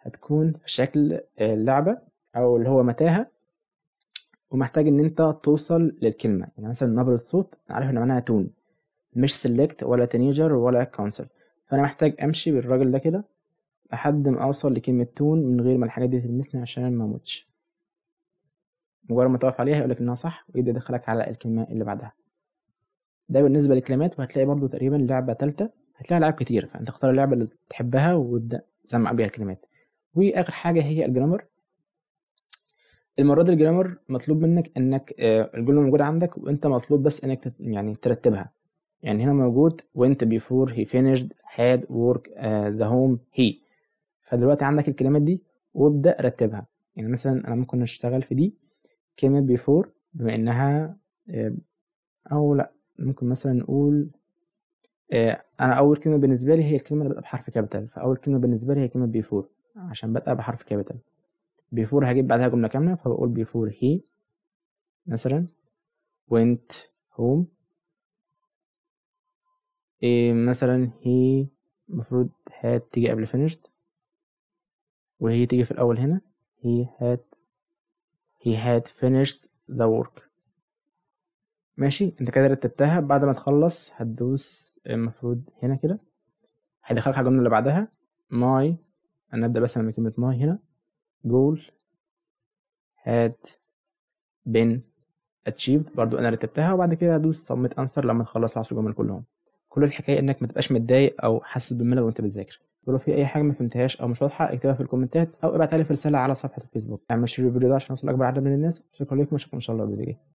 هتكون في شكل آه، اللعبة أو اللي هو متاهة ومحتاج ان انت توصل للكلمه يعني مثلا نبره صوت انا عارف ان معناها تون مش سيلكت ولا تينيجر ولا كونسل فانا محتاج امشي بالراجل ده كده لحد ما اوصل لكلمه تون من غير ما الحاجات دي تلمسني عشان ما اموتش مجرد ما تقف عليها يقولك انها صح ويبدا يدخلك على الكلمه اللي بعدها ده بالنسبه للكلمات وهتلاقي برضو تقريبا لعبه تالتة هتلاقي العاب كتير فانت اختار اللعبه اللي تحبها وابدا سمع بيها الكلمات واخر حاجه هي الجرامر المرة دي الجرامر مطلوب منك إنك آه، الجملة موجودة عندك وأنت مطلوب بس إنك يعني ترتبها يعني هنا موجود went before he finished had work آه، the home he فدلوقتي عندك الكلمات دي وابدأ رتبها يعني مثلا أنا ممكن أشتغل في دي كلمة before بما إنها آه، أو لأ ممكن مثلا نقول آه، أنا أول كلمة بالنسبة لي هي الكلمة اللي بتبقى بحرف كابيتال فأول كلمة بالنسبة لي هي كلمة before عشان بدأ بحرف كابيتال before هجيب بعدها جملة كاملة فبقول before he مثلا went home إيه مثلا he المفروض had تيجي قبل finished وهي تيجي في الأول هنا he had he had finished the work ماشي انت كده رتبتها بعد ما تخلص هتدوس المفروض هنا كده هيدخلك على الجملة اللي بعدها my انا ابدأ بس من كلمة my هنا جول هاد بن achieved برضو انا رتبتها وبعد كده هدوس submit answer لما تخلص العشر جمل كلهم كل الحكايه انك ما تبقاش متضايق او حاسس بالملل وانت بتذاكر ولو في اي حاجه ما فهمتهاش او مش واضحه اكتبها في الكومنتات او ابعتها لي في رساله على صفحه الفيسبوك اعمل شير الفيديو ده عشان اوصل اكبر عدد من الناس شكرا لكم وشكرا ان شاء الله الفيديو